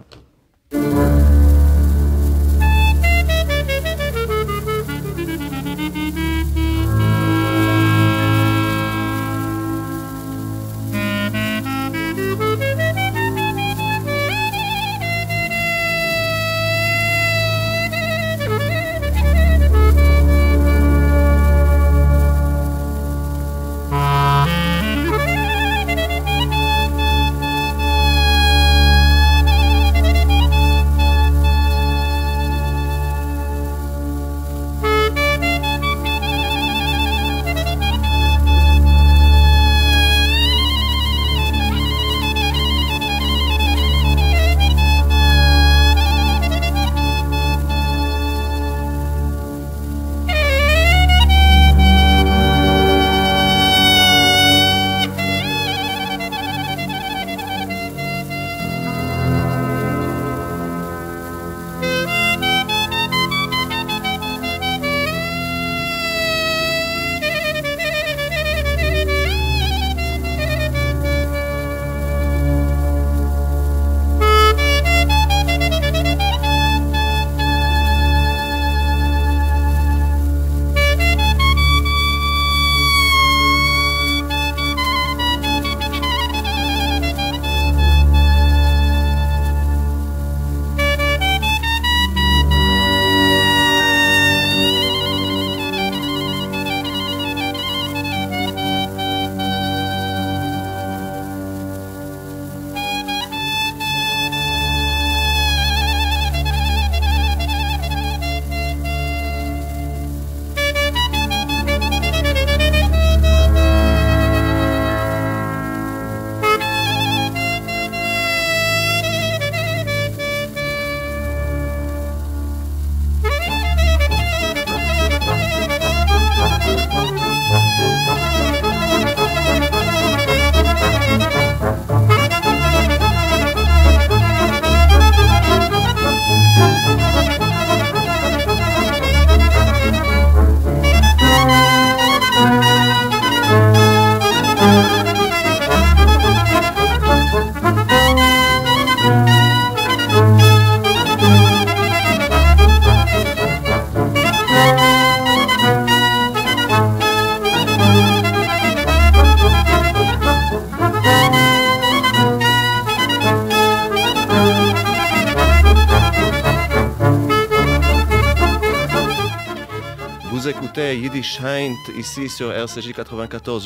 Shine ici sur RCJ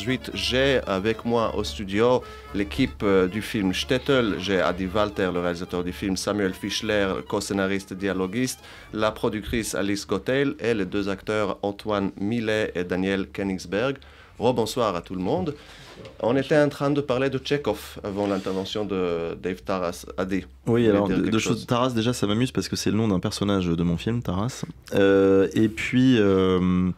8 J'ai avec moi au studio l'équipe euh, du film Stettel. J'ai Adi Walter, le réalisateur du film, Samuel Fischler, co-scénariste, dialoguiste, la productrice Alice Gotel et les deux acteurs Antoine Millet et Daniel Kenningsberg. Rebonsoir à tout le monde. On était en train de parler de Tchekhov avant l'intervention de Dave Taras. Adi. Oui, alors deux choses. Taras, déjà, ça m'amuse parce que c'est le nom d'un personnage de mon film, Taras. Euh, et puis. Euh,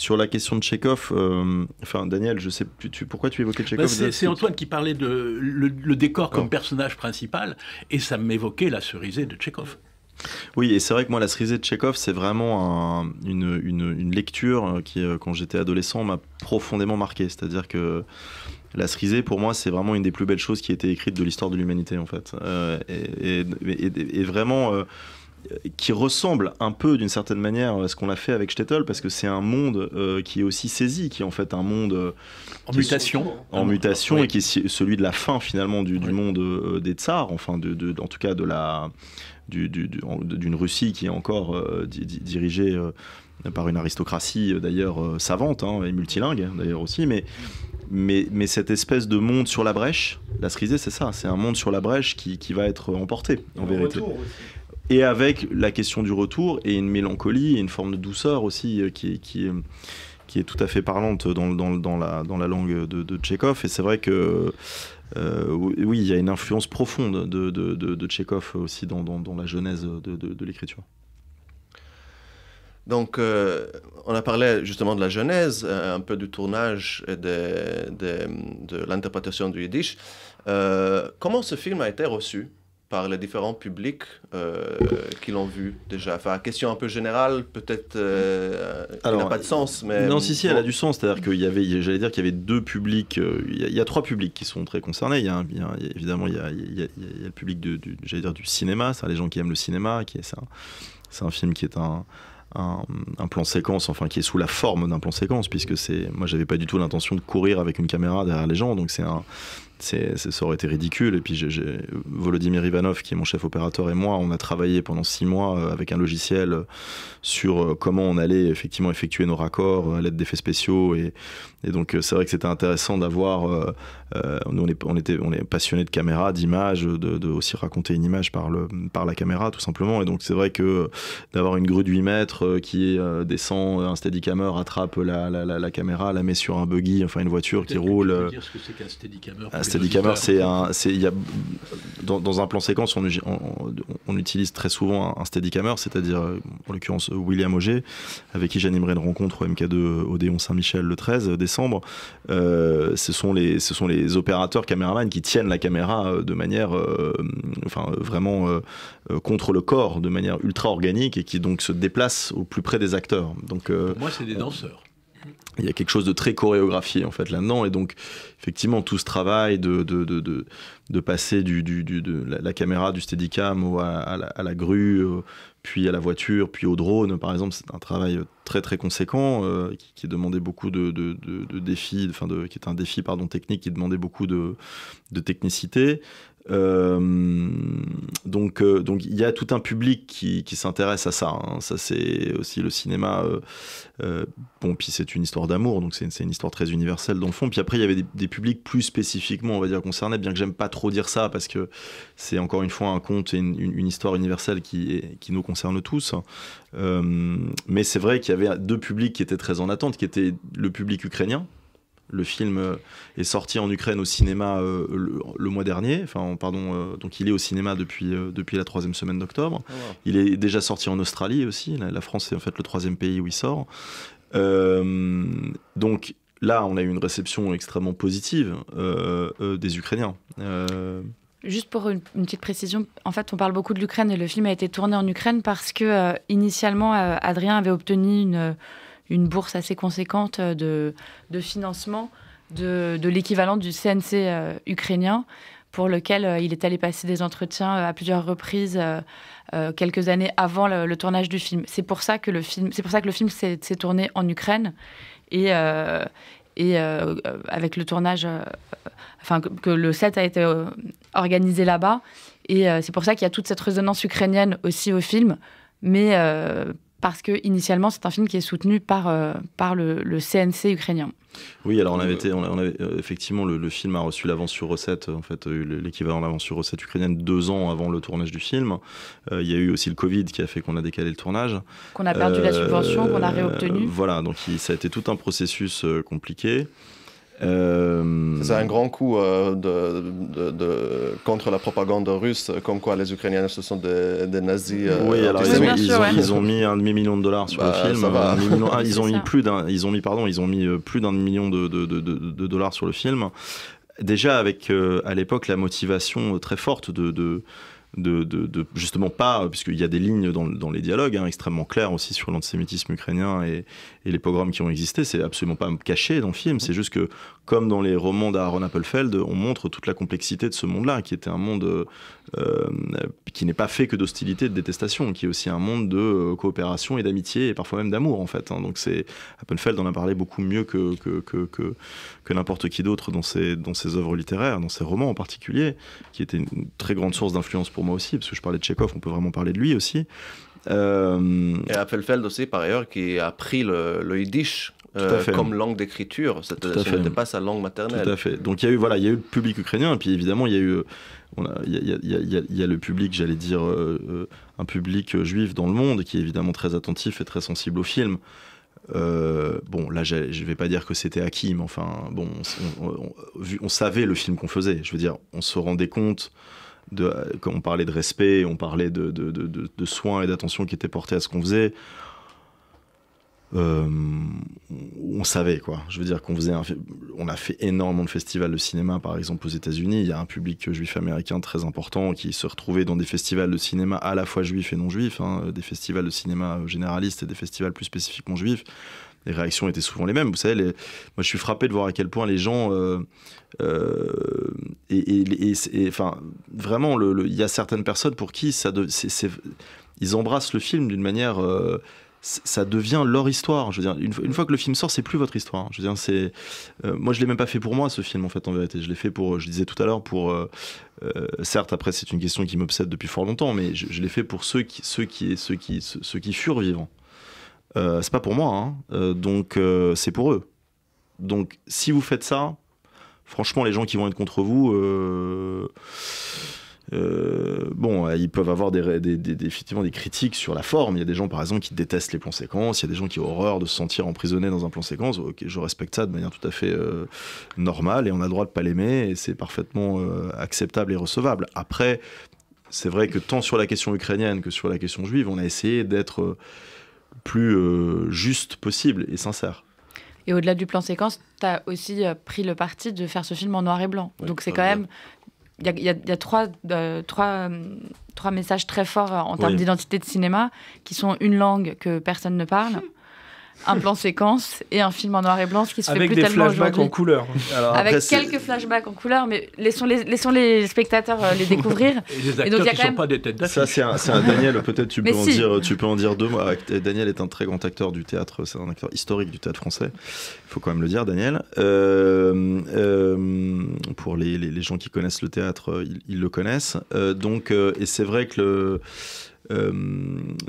sur la question de Tchekhov, euh, enfin Daniel, je sais tu, pourquoi tu évoquais Tchékov bah, c'est Antoine qui parlait de le, décor comme ah. personnage principal, et ça m'évoquait la cerisée de Tchekhov. Oui, et c'est vrai que moi, la cerisée de Tchekhov, c'est vraiment une, lecture qui, euh, quand j'étais adolescent, m'a profondément marqué. C'est-à-dire que la cerisée, pour moi, c'est vraiment une des plus belles choses qui a été écrite de l'histoire de l'humanité, en fait. Euh, et, vraiment, qui ressemble un peu d'une certaine manière à ce qu'on a fait avec Stettel, parce que c'est un monde euh, qui est aussi saisi, qui est en fait un monde euh, en mutation, en mutation et qui est celui de la fin finalement du, monde euh, des tsars, enfin de, en tout cas de la d'une Russie qui est encore dirigée par une aristocratie d'ailleurs savante hein, et multilingue hein, d'ailleurs aussi, mais mais, cette espèce de monde sur la brèche, la cerisée, c'est ça, c'est un monde sur la brèche qui, qui va être emporté en, vérité et avec la question du retour et une mélancolie et une forme de douceur aussi euh, qui, euh, qui, est tout à fait parlante dans, dans, la, dans la, langue de, de Tchékov. Et c'est vrai que euh, oui, il y a une influence profonde de, de, Tchékov aussi dans, la genèse de l'écriture. Donc, on a parlé justement de la genèse, un peu du tournage et de, l'interprétation du yiddish. comment ce film a été reçu par les différents publics euh, qui l'ont vu déjà enfin, Question un peu générale, peut-être euh, n'a pas de sens. Euh, mais non, si, si, elle a du sens. C'est-à-dire qu'il y avait, j'allais dire qu'il y avait deux publics, euh, il, y a, trois publics qui sont très concernés. Il y a, évidemment, il y a, le public de, du, dire, du cinéma, ça, les gens qui aiment le cinéma, qui est c'est un, film qui est un, un, plan séquence, enfin qui est sous la forme d'un plan séquence, puisque c'est, moi j'avais pas du tout l'intention de courir avec une caméra derrière les gens, donc c'est un, c'est, ça aurait été ridicule. Et puis j'ai, Volodymyr Ivanov, qui est mon chef opérateur, et moi, on a travaillé pendant six mois euh, avec un logiciel euh, sur euh, comment on allait effectivement effectuer nos raccords à l'aide d'effets spéciaux et, et donc euh, c'est vrai que c'était intéressant d'avoir, euh, euh, nous on est, était, on est passionné de caméra, d'image, de, aussi raconter une image par, le, par la caméra tout simplement. Et donc c'est vrai que d'avoir une grue de 8 mètres qui descend, un steadicammer attrape la, la, caméra, la met sur un buggy, enfin une voiture qui roule. Dire ce que c'est qu'un steadicammer Un steadicammer, c'est un, y a, dans, un plan séquence, on, on, utilise très souvent un, un steadicammer, c'est-à-dire en l'occurrence William Auger, avec qui j'animerai une rencontre au MK2 Odéon Saint-Michel le 13 euh, ce, sont les, opérateurs caméraman qui tiennent la caméra euh, de manière euh, enfin, vraiment contre le corps, de manière ultra organique et qui donc se déplacent au plus près des acteurs. Donc, moi, c'est des danseurs il y a quelque chose de très chorégraphié en fait là-dedans et donc effectivement tout ce travail de, de, passer du, de la, caméra du steadicam à la grue puis à la voiture, puis au drone, par exemple, c'est un travail très très conséquent euh, qui, demandait beaucoup de, de, défis, qui est un défi pardon technique qui demandait beaucoup de, technicité. Euh, donc, euh, donc il y a tout un public qui, s'intéresse à ça. Hein. Ça, c'est aussi le cinéma. Euh, bon, puis c'est une histoire d'amour, donc c'est une, histoire très universelle dans le fond. Puis après, il y avait des, publics plus spécifiquement, on va dire, concernés, bien que j'aime pas trop dire ça, parce que c'est encore une fois un conte et une, histoire universelle qui, qui nous concerne tous. Hein. mais c'est vrai qu'il y avait deux publics qui étaient très en attente, qui étaient le public ukrainien, le film euh, est sorti en Ukraine au cinéma euh, le, mois dernier. Enfin, pardon, euh, donc il est au cinéma depuis, depuis la troisième semaine d'octobre. Ah, il est déjà sorti en Australie aussi. La, France est en fait le troisième pays où il sort. donc là, on a eu une réception extrêmement positive des Ukrainiens. Juste pour une, une, petite précision, en fait, on parle beaucoup de l'Ukraine et le film a été tourné en Ukraine parce que initialement, Adrien avait obtenu une une bourse assez conséquente euh, de, de financement de, de l'équivalent du CNC euh, ukrainien pour lequel euh, il est allé passer des entretiens à plusieurs reprises quelques années avant le, tournage du film. C'est pour ça que le film, c'est pour ça que le film s'est tourné en Ukraine et, et avec le tournage, enfin que, que, le set a été organisé là-bas et c'est pour ça qu'il y a toute cette résonance ukrainienne aussi au film, mais parce que initialement c'est un film qui est soutenu par, euh, par le, CNC ukrainien. Oui, alors on avait, euh, été, euh, effectivement le, film a reçu l'avance sur recette, en fait l'équivalent de l'avance sur recette ukrainienne deux ans avant le tournage du film. il y a eu aussi le Covid qui a fait qu'on a décalé le tournage, qu'on a perdu la subvention, qu'on a réobtenu. Voilà, donc ça a été tout un processus compliqué. Euh, C'est un grand coup euh, de, contre la propagande russe, comme quoi les Ukrainiens ce sont des, nazis. Euh, oui, alors ils, ont, mis un demi-million de dollars sur le bah, film. Ah, ils, ont mis plus d'un, ils ont mis, pardon, ils ont mis plus d'un million de, dollars sur le film. Déjà avec, à l'époque, la motivation très forte de de, justement pas, puisqu'il y a des lignes dans, les dialogues hein, extrêmement claires aussi sur l'antisémitisme ukrainien et, et les pogroms qui ont existé, c'est absolument pas caché dans le film. C'est juste que, comme dans les romans d'Aaron Appelfeld, on montre toute la complexité de ce monde-là, qui était un monde euh, qui n'est pas fait que d'hostilité et de détestation, qui est aussi un monde de euh, coopération et d'amitié, et parfois même d'amour, en fait. Hein. Donc c'est Appelfeld en a parlé beaucoup mieux que, que, que, que, n'importe qui d'autre dans ses, dans ses œuvres littéraires, dans ses romans en particulier, qui était une très grande source d'influence pour moi aussi, parce que je parlais de Chekhov, on peut vraiment parler de lui aussi. Euh, et Appelfeld aussi, par ailleurs, qui a pris le, Yiddish euh, comme langue d'écriture. Ce n'était pas sa langue maternelle. Donc il y a eu voilà, il y a eu le public ukrainien, et puis évidemment il y a eu il y, a le public, j'allais dire euh, un public juif dans le monde qui est évidemment très attentif et très sensible au film. bon, là, je ne vais pas dire que c'était acquis, mais enfin, bon, on savait le film qu'on faisait. Je veux dire, on se rendait compte quand on parlait de respect, on parlait de, soins et d'attention qui étaient portés à ce qu'on faisait. Euh, on savait quoi. Je veux dire qu'on faisait, on a fait énormément de festivals de cinéma, par exemple aux États-Unis. Il y a un public juif américain très important qui se retrouvait dans des festivals de cinéma à la fois juifs et non juifs, hein, des festivals de cinéma généralistes et des festivals plus spécifiquement juifs les réactions étaient souvent les mêmes. Vous savez, moi je suis frappé de voir à quel point les gens euh, euh, et, enfin vraiment, il le, y a certaines personnes pour qui ça ils embrassent le film d'une manière euh, ça devient leur histoire. Je veux dire, une, fois que le film sort, c'est plus votre histoire. Je veux dire, c'est moi, je l'ai même pas fait pour moi ce film en fait en vérité. Je l'ai fait pour, je disais tout à l'heure pour. certes, après, c'est une question qui m'obsède depuis fort longtemps, mais je, l'ai fait pour ceux qui, ceux qui, ceux qui, ceux qui furent vivants. Euh, c'est pas pour moi, hein. euh, donc euh, c'est pour eux. Donc si vous faites ça, franchement, les gens qui vont être contre vous, bon, ils peuvent avoir des, des, des, effectivement des critiques sur la forme. Il y a des gens, par exemple, qui détestent les plans séquences. Il y a des gens qui ont horreur de se sentir emprisonné dans un plan séquence. Ok, je respecte ça de manière tout à fait normale et on a le droit de pas l'aimer et c'est parfaitement acceptable et recevable. Après, c'est vrai que tant sur la question ukrainienne que sur la question juive, on a essayé d'être plus euh, juste possible et sincère. Et au-delà du plan séquence, tu as aussi euh, pris le parti de faire ce film en noir et blanc. Donc c'est quand même il y a, trois, euh, trois, messages très forts en termes d'identité de cinéma, qui sont une langue que personne ne parle, un plan séquence et un film en noir et blanc, ce qui se fait plus tellement aujourd'hui. Avec flashbacks en couleur. Avec quelques flashbacks en couleur, mais laissons les, laissons les spectateurs euh, les découvrir. et les acteurs y a qui ne sont pas des têtes d'affiche. Ça, c'est un, c'est un Daniel, peut-être tu, peux en dire, tu peux en dire deux Daniel est un très grand acteur du théâtre, c'est un acteur historique du théâtre français. Il faut quand même le dire, Daniel. Euh, euh, pour les, les, gens qui connaissent le théâtre, ils, le connaissent. donc, et c'est vrai que le... Euh,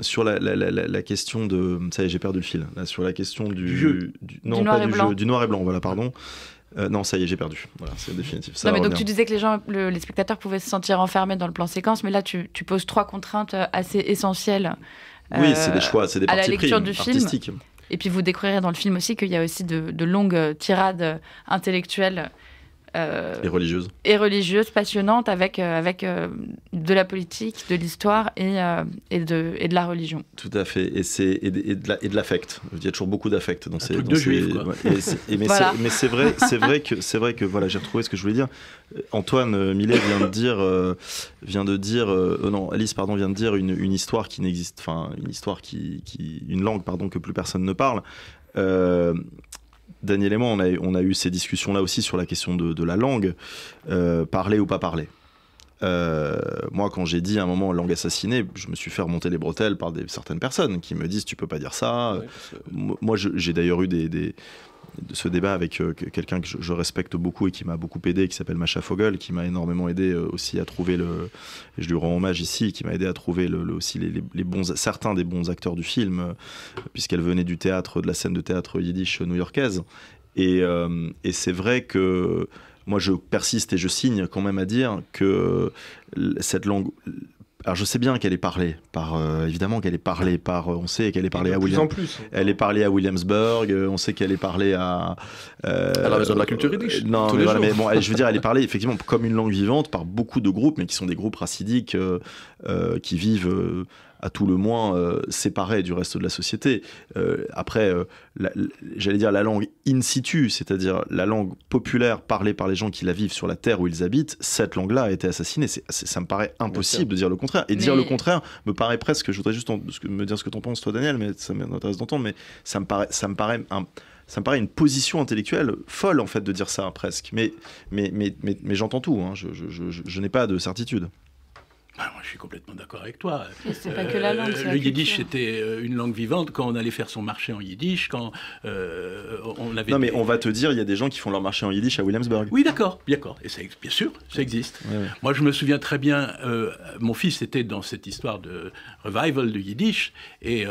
sur la, question de. Ça y est, j'ai perdu le fil. sur la question du. du non, noir pas et du blanc. Du noir et blanc, voilà, pardon. Euh, non, ça y est, j'ai perdu. c'est définitif. non, mais donc tu disais que les gens, les spectateurs pouvaient se sentir enfermés dans le plan séquence, mais là tu, poses trois contraintes assez essentielles. oui, euh, c'est des choix, c'est des à la lecture du artistiques. Film. Et puis vous découvrirez dans le film aussi qu'il y a aussi de, de longues tirades intellectuelles euh, et religieuse. Et religieuse, passionnante, avec, euh, avec euh, de la politique, de l'histoire et, et, de, et de la religion. Tout à fait. Et, c'est, et, de, l'affect. Il y a toujours beaucoup d'affect dans ces. mais, c'est, vrai, c'est vrai que, c'est vrai que voilà, j'ai retrouvé ce que je voulais dire. Antoine Millet vient de dire. vient de dire non, Alice, pardon, vient de dire une, une histoire qui n'existe. Enfin, une histoire qui, qui. Une langue, pardon, que plus personne ne parle. Euh, Daniel et moi, on a, eu ces discussions-là aussi sur la question de, la langue, euh, parler ou pas parler. Euh, moi, quand j'ai dit à un moment langue assassinée, je me suis fait remonter les bretelles par certaines personnes qui me disent tu peux pas dire ça. moi, j'ai d'ailleurs eu des, ce débat avec euh, quelqu'un que je, respecte beaucoup et qui m'a beaucoup aidé, qui s'appelle Macha Fogel, qui m'a énormément aidé euh, aussi à trouver le. je lui rends hommage ici, qui m'a aidé à trouver le, aussi les, bons, certains des bons acteurs du film, euh, puisqu'elle venait du théâtre, de la scène de théâtre yiddish new-yorkaise. Et, et c'est vrai que moi, je persiste et je signe quand même à dire que cette langue alors je sais bien qu'elle est parlée par euh, évidemment qu'elle est parlée par euh, euh, on sait qu'elle est parlée à William, elle est parlée à Williamsburg on sait qu'elle est parlée à à la maison de la culture riche, non mais, bon je veux dire elle est parlée effectivement comme une langue vivante par beaucoup de groupes mais qui sont des groupes racidiques qui vivent à tout le moins euh, séparé du reste de la société. Euh, après, euh, j'allais dire la langue in situ, c'est-à-dire la langue populaire parlée par les gens qui la vivent sur la terre où ils habitent, cette langue-là a été assassinée. ça me paraît impossible de dire le contraire. Et dire le contraire me paraît presque, je voudrais juste me dire ce que tu en penses toi Daniel, mais ça m'intéresse d'entendre, mais ça me paraît, ça me paraît ça me paraît une position intellectuelle folle en fait de dire ça presque. Mais, j'entends tout, hein. je n'ai pas de certitude. Bah, moi, je suis complètement d'accord avec toi. C'est pas que euh, la langue, le yiddish était euh, une langue vivante quand on allait faire son marché en yiddish, quand euh, on avait. Non, mais on va te dire, il y a des gens qui font leur marché en yiddish à Williamsburg. Oui, d'accord, d'accord. Et ça, bien sûr, ça existe. Moi, je me souviens très bien. mon fils était dans cette histoire de revival de yiddish, et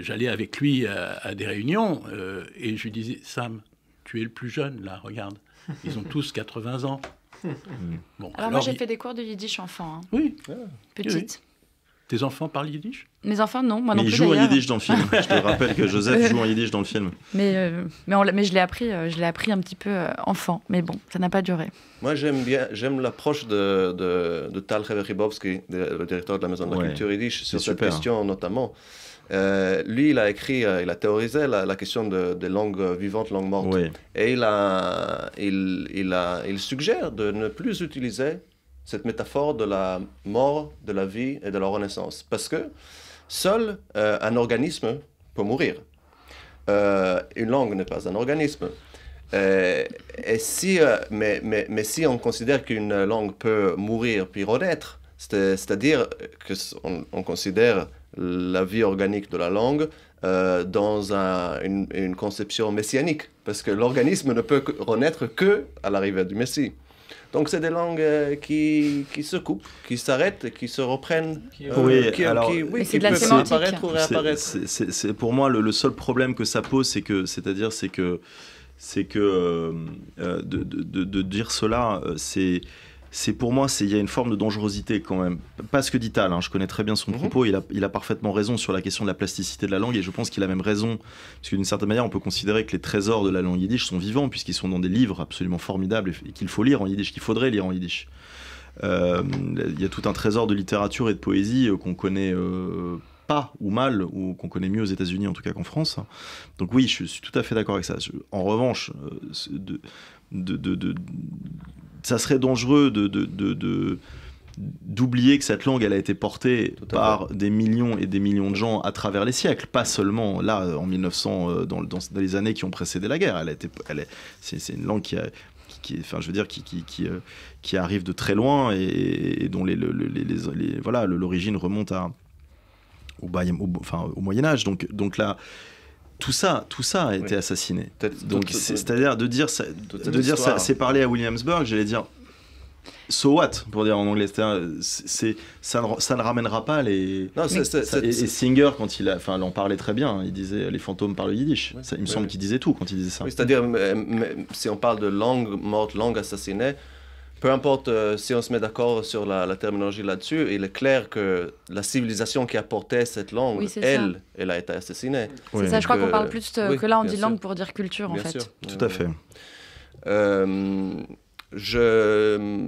j'allais avec lui à, à des réunions, et je lui disais, Sam, tu es le plus jeune là, regarde. Ils ont tous 80 ans. Hmm. alors, moi, j'ai fait des cours de yiddish enfant. Hein. Ah. Oui. Petite. Tes enfants parlent yiddish Mes enfants, non. Moi non ils jouent en yiddish dans le film. je te rappelle que Joseph joue en yiddish dans le film. Mais, euh, mais, je l'ai appris, euh, je l'ai appris un petit peu euh, enfant. Mais bon, ça n'a pas duré. Moi, j'aime bien j'aime l'approche de, de, de Tal Ribovski, le directeur de la Maison de la Culture yiddish, sur cette hein. question notamment. Euh, lui, il a écrit, euh, il a théorisé la, question des langues vivantes, langues mortes. Et il, a, il, il, a, il suggère de ne plus utiliser cette métaphore de la mort, de la vie et de la renaissance. Parce que seul euh, un organisme peut mourir. une langue n'est pas un organisme. et si, mais, mais, si on considère qu'une langue peut mourir puis renaître, c'est-à-dire qu'on on considère la vie organique de la langue euh, dans une, conception messianique, parce que l'organisme ne peut renaître que à l'arrivée du Messie. Donc c'est des langues euh, qui, qui, se coupent, qui s'arrêtent, qui se reprennent, qui, euh, alors, peuvent apparaître ou réapparaître. C'est, pour moi le, seul problème que ça pose, c'est que, c'est-à-dire c'est que, c'est que de, dire cela, c'est c'est pour moi, il y a une forme de dangerosité quand même. Pas ce que dit Tal, hein, je connais très bien son mhm. propos, il a, il a, parfaitement raison sur la question de la plasticité de la langue, et je pense qu'il a même raison, parce que d'une certaine manière, on peut considérer que les trésors de la langue yiddish sont vivants, puisqu'ils sont dans des livres absolument formidables, et, qu'il faut lire en yiddish, qu'il faudrait lire en yiddish. Euh, il y a tout un trésor de littérature et de poésie euh, qu'on connaît... Euh, pas ou mal, ou qu'on connaît mieux aux États-Unis en tout cas qu'en France. Donc oui, je suis tout à fait d'accord avec ça. En revanche, de, de, de ça serait dangereux de, d'oublier que cette langue, elle a été portée par des millions et des millions de gens à travers les siècles, pas seulement là en 1900, euh, dans, les années qui ont précédé la guerre. Elle a été, c'est, une langue qui a, enfin, je veux dire, qui, qui, qui, euh, arrive de très loin et, dont les, les, les, voilà, l'origine remonte à, au, enfin, au Moyen Âge. Donc, donc là, tout ça, tout ça a été assassiné. Donc, c'est-à-dire de dire, ça, de dire ça, c'est parler à Williamsburg, j'allais dire. So what pour dire en anglais, c'est ça ne, ramènera pas les. et, Singer quand il a, enfin, en parlait très bien. Il disait les fantômes parlent yiddish. il me semble qu'il disait tout quand il disait ça. c'est-à-dire si on parle de langue morte, langue assassinée, peu importe euh, si on se met d'accord sur la, terminologie là-dessus, il est clair que la civilisation qui a porté cette langue, elle, elle a été assassinée. C'est ça, je crois qu'on parle euh, plus euh, que là, on dit langue pour dire culture, en fait. Tout à fait. je,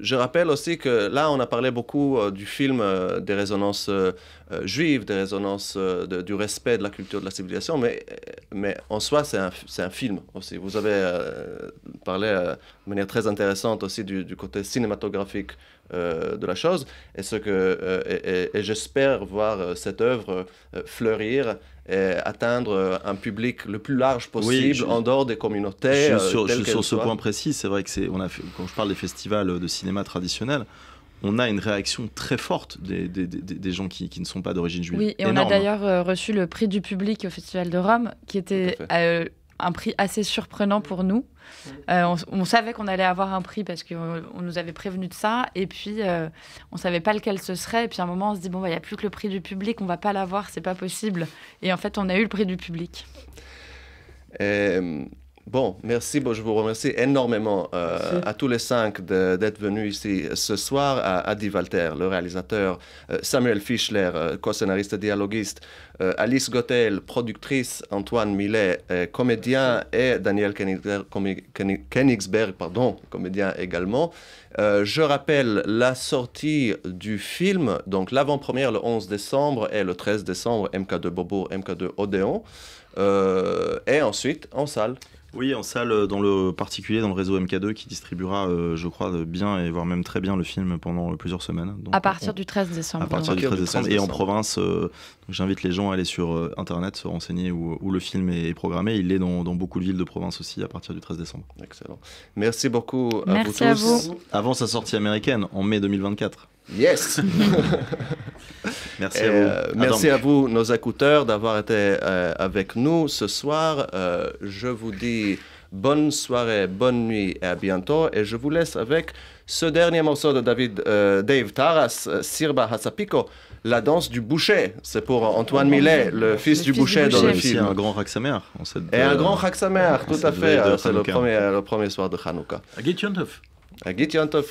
je, rappelle aussi que là, on a parlé beaucoup du film des résonances juives, des résonances du respect de la culture, de la civilisation, mais, mais en soi, c'est un, un, film aussi. Vous avez parlé manière très intéressante aussi du, côté cinématographique euh, de la chose. Et, ce que, euh, et, j'espère voir euh, cette œuvre fleurir et atteindre un public le plus large possible en dehors des communautés. Je sur, ce point précis, c'est vrai que c'est, on a fait, quand je parle des festivals de cinéma traditionnels, on a une réaction très forte des, des, des, gens qui, qui, ne sont pas d'origine juive. Oui, et on a d'ailleurs reçu le prix du public au Festival de Rome, qui était un prix assez surprenant pour nous. Euh, on, savait qu'on allait avoir un prix parce qu'on euh, nous avait prévenu de ça. Et puis, euh, on ne savait pas lequel ce serait. Et puis, à un moment, on se dit, bon, bah, il n'y a plus que le prix du public, on va pas l'avoir, c'est pas possible. Et en fait, on a eu le prix du public. Euh, Bon, merci. Bon, je vous remercie énormément euh, à tous les cinq d'être venus ici ce soir. À, à Walter, le réalisateur, euh, Samuel Fischler, euh, co-scénariste et dialoguiste, Alice Gotel, productrice, Antoine Millet, comédien, et Daniel Koenigsberg, pardon, comédien également. je rappelle la sortie du film, donc l'avant-première le 11 décembre et le 13 décembre, MK2 Bobo, MK2 Odéon, et ensuite en salle. Oui, en salle, euh, dans le particulier, dans le réseau MK2, qui distribuera, euh, je crois, bien et voire même très bien le film pendant euh, plusieurs semaines. à partir du 13 décembre. À partir Et en province, j'invite les gens à aller sur Internet, se renseigner où, le film est, programmé. Il est dans, beaucoup de villes de province aussi à partir du 13 décembre. Excellent. Merci beaucoup à vous tous. À vous. Avant sa sortie américaine, en mai 2024. Yes Merci à vous. Euh, merci à vous, nos écouteurs, d'avoir été euh, avec nous ce soir. Euh, je vous dis bonne soirée, bonne nuit et à bientôt. Et je vous laisse avec ce dernier morceau de David, Dave Taras, Sirba Hasapiko, La danse du boucher. C'est pour Antoine oh, Millet, le fils, du, boucher du dans le film. un grand Raksamer. Et un grand mère tout à fait. C'est le premier, le premier soir de Hanouka. Agit Yontov. Agit Yontov,